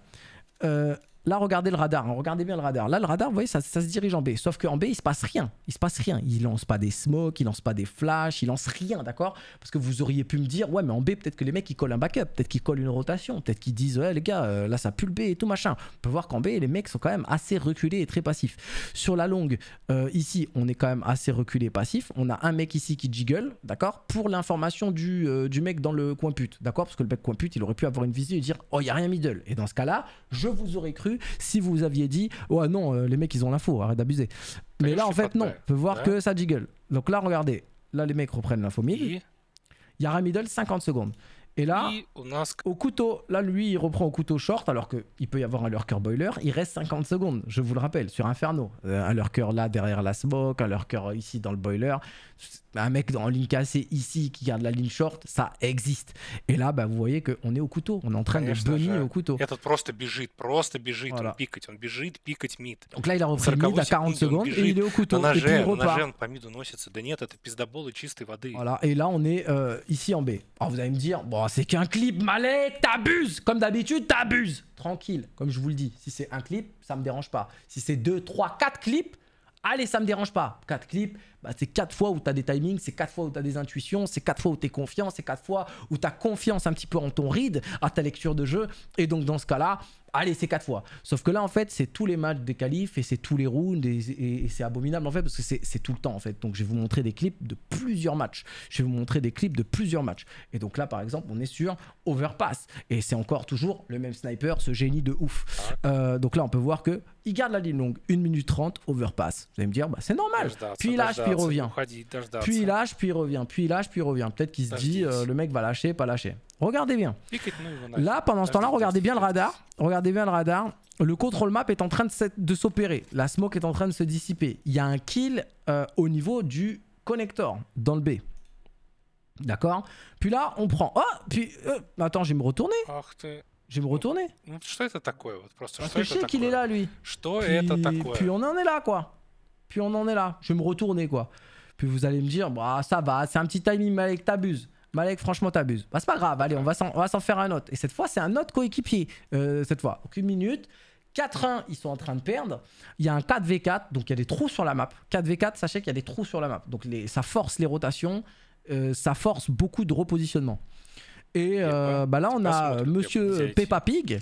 Euh, Là, regardez le radar. Hein. regardez bien le radar. Là, le radar, vous voyez, ça, se dirige en B. Sauf qu'en B, il se passe rien. Il se passe rien. Il lance pas des smokes, il lance pas des flashs, il lance rien, d'accord Parce que vous auriez pu me dire, ouais, mais en B, peut-être que les mecs, ils collent un backup, peut-être qu'ils collent une rotation, peut-être qu'ils disent, ouais, les gars, euh, là, ça pue le B et tout machin. On peut voir qu'en B, les mecs sont quand même assez reculés et très passifs. Sur la longue, euh, ici, on est quand même assez reculé et passif. On a un mec ici qui jiggle, d'accord Pour l'information du, euh, mec dans le coin pute, d'accord Parce que le mec coin pute, il aurait pu avoir une vision et dire, oh, il n'y a rien middle. Et dans ce cas-là, je vous aurais cru si vous aviez dit Oh ah non euh, les mecs ils ont l'info arrête d'abuser mais là en fait non on peut voir que ça jiggle donc là regardez là les mecs reprennent l'info mid il y a middle 50 secondes et là, au couteau, là lui il reprend au couteau short alors qu'il peut y avoir un lurker boiler, il reste 50 secondes, je vous le rappelle, sur Inferno. Euh, un lurker là derrière la smoke, un lurker ici dans le boiler un mec en ligne cassée ici qui garde la ligne short, ça existe. Et là, bah, vous voyez qu'on est au couteau, on est en train de se Benny au couteau. Бежит, бежит, voilà. пикать, бежит, пикать Donc là, il a repris mid à 40 secondes et il est au couteau. on et puis il repart. по миду носится. Да нет, это пиздоболы чистой воды. Voilà. Et là, on est euh, ici en B. Alors vous allez me dire, bon, c'est qu'un clip, Malek, t'abuses Comme d'habitude, t'abuses Tranquille, comme je vous le dis. Si c'est un clip, ça me dérange pas. Si c'est 2, 3, 4 clips, Allez, ça me dérange pas. 4 clips, bah, c'est 4 fois où tu as des timings, c'est 4 fois où tu as des intuitions, c'est 4 fois où tu es confiant, c'est 4 fois où tu as confiance un petit peu en ton read, à ta lecture de jeu. Et donc, dans ce cas-là, allez, c'est quatre fois. Sauf que là, en fait, c'est tous les matchs des qualifs et c'est tous les rounds et, c'est abominable, en fait, parce que c'est tout le temps, en fait. Donc, je vais vous montrer des clips de plusieurs matchs. Je vais vous montrer des clips de plusieurs matchs. Et donc là, par exemple, on est sur Overpass. Et c'est encore toujours le même sniper, ce génie de ouf. Ah. Euh, donc là, on peut voir que il garde la ligne longue, 1 minute 30, Overpass. Vous allez me dire, bah, c'est normal. Puis il lâche, puis il revient. Puis il lâche, puis il revient. Puis il lâche, puis il revient. Peut-être qu'il se dit, euh, le mec va lâcher, pas lâcher. Regardez bien. Là, pendant ce temps-là, regardez bien le radar. Regardez bien le radar. Le contrôle map est en train de s'opérer. La smoke est en train de se dissiper. Il y a un kill euh, au niveau du connector dans le B. D'accord Puis là, on prend. Oh Puis. Euh, attends, je vais me retourner. Je vais me retourner. Je sais qu'il est là, lui. Puis, puis on en est là, quoi. Puis on en est là. Je vais me retourner, quoi. Puis vous allez me dire, bah ça va, c'est un petit timing, mais avec t'abuses. Malek, franchement, t'abuses. Bah, c'est pas grave, allez, on va s'en faire un autre. Et cette fois, c'est un autre coéquipier, euh, cette fois. Aucune minute. 4-1, ils sont en train de perdre. Il y a un 4v4, donc il y a des trous sur la map. 4v4, sachez qu'il y a des trous sur la map. Donc ça force les rotations, euh, ça force beaucoup de repositionnement. Et euh, bah là, on a Monsieur Peppa Pig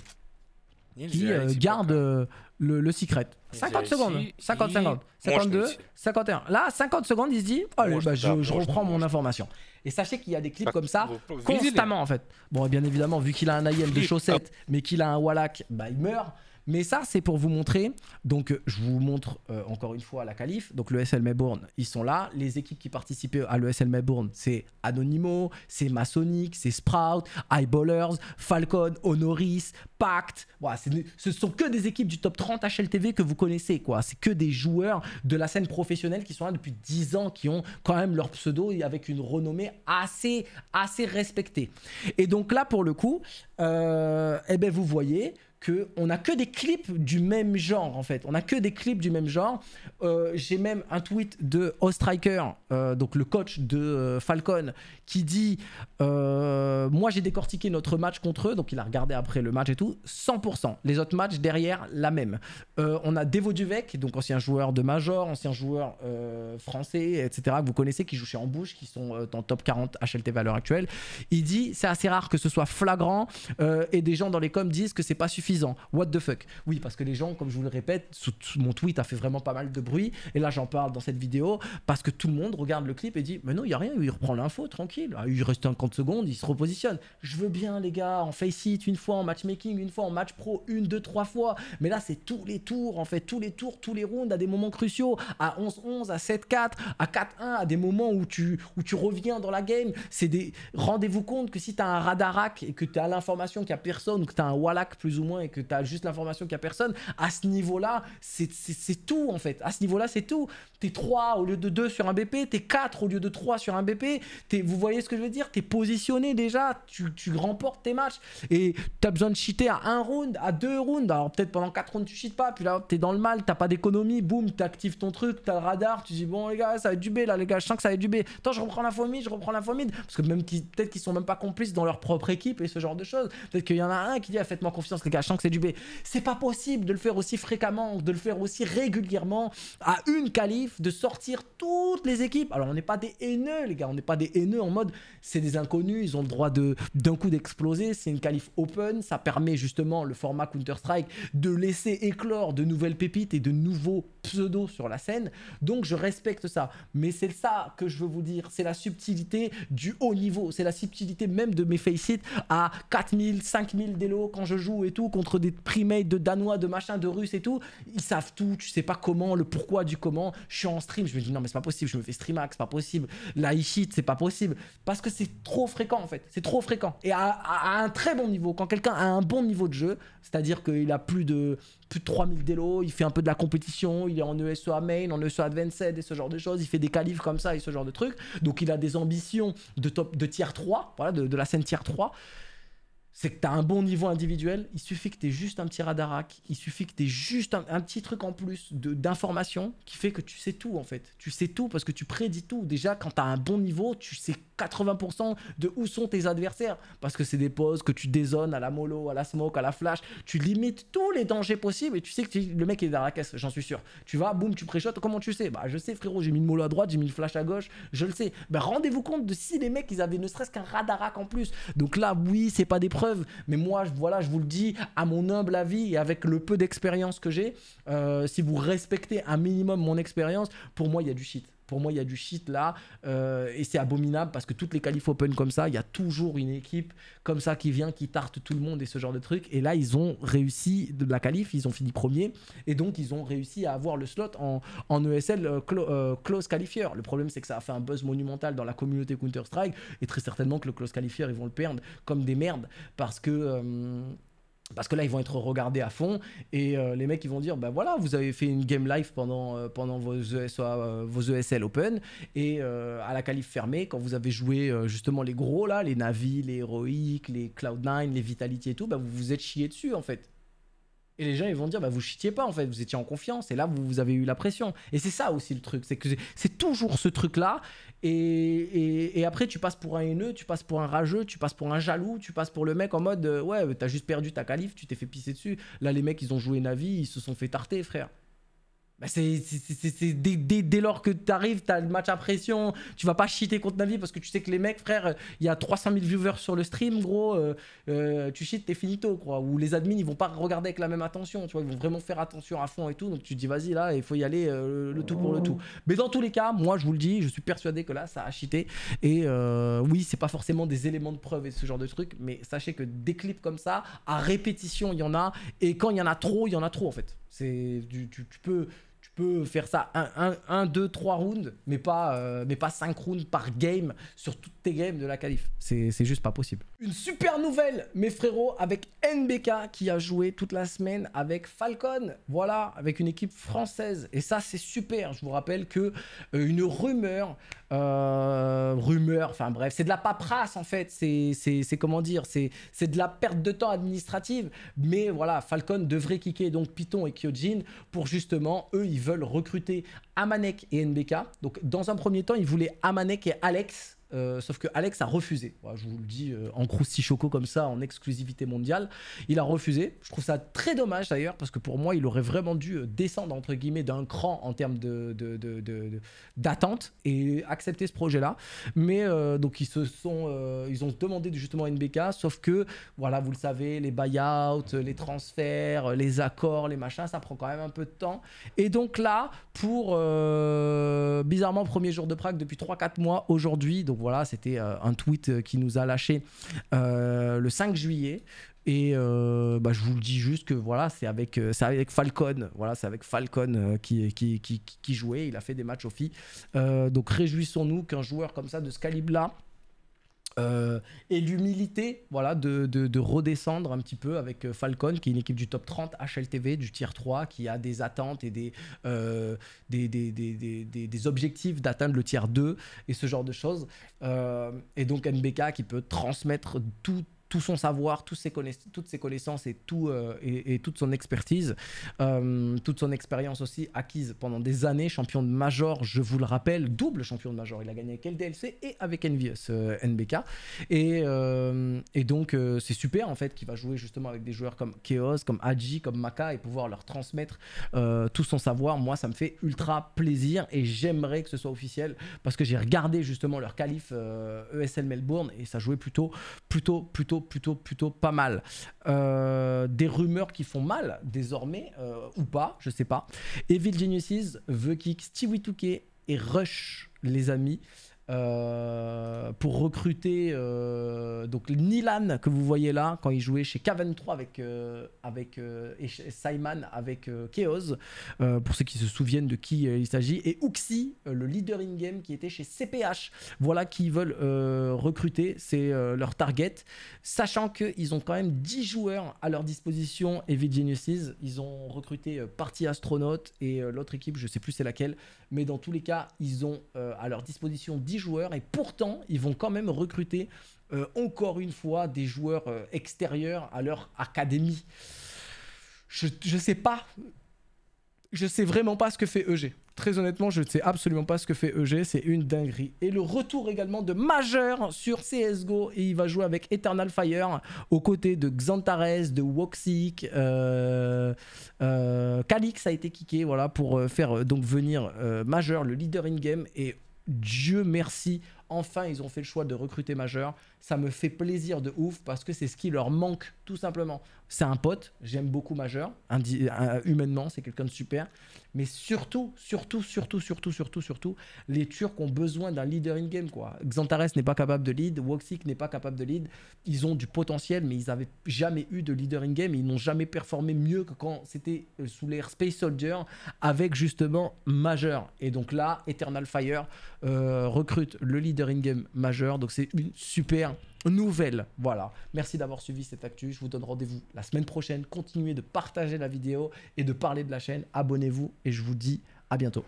qui garde le, secret. 50 secondes, 50 50, 52, 51. Là, 50 secondes, il se dit oh, bah, je, reprends mon information. Et sachez qu'il y a des clips comme ça constamment en fait. Bon, bien évidemment, vu qu'il a un IM de chaussettes, ah. mais qu'il a un Wallach, bah il meurt. Mais ça, c'est pour vous montrer. Donc, euh, je vous montre euh, encore une fois la qualif. Donc, le SL Melbourne, ils sont là. Les équipes qui participaient à le SL Melbourne, c'est Anonymo, c'est Masonic, c'est Sprout, Eyeballers, Falcon, Honoris, Pact. Voilà, ce sont que des équipes du top 30 HLTV que vous connaissez. quoi. C'est que des joueurs de la scène professionnelle qui sont là depuis 10 ans, qui ont quand même leur pseudo et avec une renommée assez, assez respectée. Et donc là, pour le coup, euh, eh ben vous voyez, on a que des clips du même genre en fait. On a que des clips du même genre. Euh, j'ai même un tweet de Ostriker, euh, donc le coach de euh, Falcon, qui dit euh, moi j'ai décortiqué notre match contre eux, donc il a regardé après le match et tout. 100%. Les autres matchs derrière la même. on a Devo Duvec, donc ancien joueur de Major, ancien joueur français, etc. que vous connaissez, qui joue chez Ambush qui sont en top 40 HLT valeur actuelle. Il dit c'est assez rare que ce soit flagrant et des gens dans les coms disent que c'est pas suffisant What the fuck Oui, parce que les gens, comme je vous le répète, mon tweet a fait vraiment pas mal de bruit. Et là, j'en parle dans cette vidéo parce que tout le monde regarde le clip et dit Mais non, il n'y a rien, il reprend l'info, tranquille. Ah, il reste 50 secondes, il se repositionne. Je veux bien, les gars, en face it, une fois en matchmaking, une fois en match pro, une, deux, trois fois. Mais là, c'est tous les tours, en fait, tous les tours, tous les rounds à des moments cruciaux, à 11-11, à 7-4, à 4-1, à des moments où tu, où tu reviens dans la game. C'est des. Rendez-vous compte que si tu as un radarac et que tu as l'information qu'il n'y a personne, que tu as un wallack plus ou moins et que tu as juste l'information qu'il n'y a personne, à ce niveau-là, c'est tout en fait. À ce niveau-là, c'est tout. T'es 3 au lieu de 2 sur un BP, t'es 4 au lieu de 3 sur un BP. Es, vous voyez ce que je veux dire T'es positionné déjà, tu, tu, remportes tes matchs et tu as besoin de cheater à un round, à deux rounds. Alors peut-être pendant 4 rounds, tu cheats pas, puis là, tu es dans le mal, t'as pas d'économie, boum, actives ton truc, tu as le radar, tu dis bon, les gars, ça va être du B là, les gars, je sens que ça va être du B. Attends, je reprends la mid, je reprends la Parce que même peut-être qu'ils sont même pas complices dans leur propre équipe et ce genre de choses. Peut-être qu'il y en a un qui dit ah, faites-moi confiance, les gars, sachant que c'est du B. C'est pas possible de le faire aussi fréquemment, de le faire aussi régulièrement à une qualif, de sortir toutes les équipes. Alors on n'est pas des haineux, les gars, on n'est pas des haineux en mode c'est des inconnus, ils ont le droit de d'un coup d'exploser. C'est une qualif open, ça permet justement le format Counter-Strike de laisser éclore de nouvelles pépites et de nouveaux pseudos sur la scène. Donc je respecte ça. Mais c'est ça que je veux vous dire, c'est la subtilité du haut niveau, c'est la subtilité même de mes face à 4000, 5000 délos quand je joue et tout contre des primates, de Danois, de machins, de Russes et tout. Ils savent tout, tu sais pas comment, le pourquoi du comment. Je suis en stream, je me dis non mais c'est pas possible, je me fais streamax, c'est pas possible. La shit, c'est pas possible. Parce que c'est trop fréquent en fait, c'est trop fréquent. Et à, un très bon niveau, quand quelqu'un a un bon niveau de jeu, c'est-à-dire qu'il a plus de, plus de 3000 délos, il fait un peu de la compétition, il est en à e main, en à e advanced et ce genre de choses, il fait des qualifs comme ça et ce genre de trucs. Donc il a des ambitions de top de tier 3, voilà, de, de la scène tier 3 c'est que tu as un bon niveau individuel, il suffit que tu aies juste un petit radarac, il suffit que tu aies juste un, petit truc en plus d'information qui fait que tu sais tout en fait. Tu sais tout parce que tu prédis tout. Déjà, quand tu as un bon niveau, tu sais 80% de où sont tes adversaires parce que c'est des pauses que tu dézones à la mollo, à la smoke, à la flash. Tu limites tous les dangers possibles et tu sais que le mec est derrière la caisse, j'en suis sûr. Tu vas, boum, tu préchotes. Comment tu sais Bah, je sais, frérot, j'ai mis le mollo à droite, j'ai mis le flash à gauche, je le sais. Bah, rendez-vous compte de si les mecs ils avaient ne serait-ce qu'un radarac en plus. Donc là, oui, c'est pas des preuves mais moi, voilà, je vous le dis, à mon humble avis et avec le peu d'expérience que j'ai, euh, si vous respectez un minimum mon expérience, pour moi, il y a du shit. Pour moi, il y a du shit là. Euh, et c'est abominable parce que toutes les qualifs open comme ça, il y a toujours une équipe comme ça qui vient, qui tarte tout le monde et ce genre de truc. Et là, ils ont réussi de la qualif, ils ont fini premier. Et donc, ils ont réussi à avoir le slot en, en ESL euh, euh, close qualifier. Le problème, c'est que ça a fait un buzz monumental dans la communauté Counter-Strike. Et très certainement que le close qualifier, ils vont le perdre comme des merdes parce que parce que là, ils vont être regardés à fond et euh, les mecs, ils vont dire, ben bah, voilà, vous avez fait une game live pendant, euh, pendant vos, e euh, vos ESL Open et à la qualif fermée, quand vous avez joué justement les gros là, les Navi, les Heroic, les Cloud9, les Vitality et tout, bah, vous vous êtes chié dessus en fait. Et les gens, ils vont dire, bah, vous chitiez pas, en fait, vous étiez en confiance, et là, vous, vous avez eu la pression. Et c'est ça aussi le truc, c'est que c'est toujours ce truc-là. Et, et, après, tu passes pour un haineux, tu passes pour un rageux, tu passes pour un jaloux, tu passes pour le mec en mode, euh, ouais, t'as juste perdu ta calife, tu t'es fait pisser dessus. Là, les mecs, ils ont joué Navi, ils se sont fait tarter, frère. Bah, c'est dès, dès, dès, lors que tu as le match à pression, tu vas pas cheater contre Navi parce que tu sais que les mecs, frère, il y a 300 000 viewers sur le stream, gros, euh, euh, tu cheats, t'es finito, quoi. Ou les admins, ils vont pas regarder avec la même attention, tu vois, ils vont vraiment faire attention à fond et tout, donc tu dis, vas-y, là, il faut y aller euh, le tout pour le tout. Mais dans tous les cas, moi, je vous le dis, je suis persuadé que là, ça a cheaté. Et oui, c'est pas forcément des éléments de preuve et ce genre de truc, mais sachez que des clips comme ça, à répétition, il y en a, et quand il y en a trop, il y en a trop, en fait. C'est, tu, tu peux peux faire ça 1, 2, 3 rounds, mais pas, euh, mais pas 5 rounds par game sur toutes tes games de la qualif. C'est juste pas possible. Une super nouvelle, mes frérots, avec NBK qui a joué toute la semaine avec Falcon. Voilà, avec une équipe française. Et ça, c'est super. Je vous rappelle que euh, une rumeur, euh, rumeur, enfin bref, c'est de la paperasse en fait. C'est comment dire, c'est de la perte de temps administrative. Mais voilà, Falcon devrait kicker donc Python et Kyojin pour justement, eux, ils veulent recruter Amanek et NBK. Donc, dans un premier temps, ils voulaient Amanek et Alex euh, sauf que Alex a refusé. je vous le dis euh, en croustillant choco comme ça, en exclusivité mondiale. Il a refusé. Je trouve ça très dommage d'ailleurs, parce que pour moi, il aurait vraiment dû euh, descendre entre guillemets d'un cran en termes d'attente de, de, et accepter ce projet-là. Mais donc ils se sont, ils ont demandé justement à NBK. Sauf que voilà, vous le savez, les buyouts, les transferts, les accords, les machins, ça prend quand même un peu de temps. Et donc là, pour bizarrement premier jour de Prague depuis 3-4 mois aujourd'hui, donc voilà, c'était euh, un tweet euh, qui nous a lâché euh, le 5 juillet. Et bah, je vous le dis juste que voilà, c'est avec, avec Falcon. Voilà, c'est avec Falcon qui, qui, jouait. Il a fait des matchs au filles. donc réjouissons-nous qu'un joueur comme ça, de ce calibre-là, euh, et l'humilité voilà, de, redescendre un petit peu avec euh, Falcon, qui est une équipe du top 30 HLTV, du tier 3, qui a des attentes et des, euh, des, objectifs d'atteindre le tier 2 et ce genre de choses. et donc NBK qui peut transmettre tout, tout son savoir, toutes ses, toutes ses connaissances et, tout, euh, et, toute son expertise, euh, toute son expérience aussi acquise pendant des années, champion de major, je vous le rappelle, double champion de major, il a gagné avec LDLC et avec Envious euh, NBK. Et, et donc c'est super en fait qu'il va jouer justement avec des joueurs comme Chaos, comme Haji, comme Maka et pouvoir leur transmettre tout son savoir. Moi ça me fait ultra plaisir et j'aimerais que ce soit officiel parce que j'ai regardé justement leur qualif ESL e Melbourne et ça jouait plutôt, plutôt, plutôt plutôt, plutôt, pas mal. Euh, des rumeurs qui font mal, désormais, euh, ou pas, je sais pas. Evil Geniuses, veut Kick, Stevie et Rush, les amis. Euh, pour recruter euh, donc Nilan que vous voyez là quand il jouait chez K23 avec euh, avec Simon avec Chaos pour ceux qui se souviennent de qui il s'agit et Ouxi le leader in game qui était chez CPH voilà qui veulent recruter c'est leur target sachant que ils ont quand même 10 joueurs à leur disposition et Genesis ils ont recruté Party Astronaut et l'autre équipe je sais plus c'est laquelle mais dans tous les cas ils ont à leur disposition 10 joueurs et pourtant ils vont quand même recruter euh, encore une fois des joueurs euh, extérieurs à leur académie. Je, sais pas. Je sais vraiment pas ce que fait EG. Très honnêtement, je ne sais absolument pas ce que fait EG. C'est une dinguerie. Et le retour également de Majeur sur CSGO. Et il va jouer avec Eternal Fire aux côtés de Xantares, de Woxic. Euh, euh a été kické voilà, pour faire donc venir Majeur, le leader in-game. Et Dieu merci, enfin ils ont fait le choix de recruter majeur. Ça me fait plaisir de ouf parce que c'est ce qui leur manque tout simplement c'est un pote, j'aime beaucoup Majeur, euh, humainement, c'est quelqu'un de super. Mais surtout, surtout, surtout, surtout, surtout, surtout, les Turcs ont besoin d'un leader in-game, quoi. Xantares n'est pas capable de lead, Woxic n'est pas capable de lead. Ils ont du potentiel, mais ils n'avaient jamais eu de leader in-game. Ils n'ont jamais performé mieux que quand c'était euh, sous les Space Soldier, avec justement Majeur. Et donc là, Eternal Fire euh, recrute le leader in-game Majeur. Donc c'est une super nouvelle. Voilà. Merci d'avoir suivi cette actu. Je vous donne rendez-vous la semaine prochaine. Continuez de partager la vidéo et de parler de la chaîne. Abonnez-vous et je vous dis à bientôt.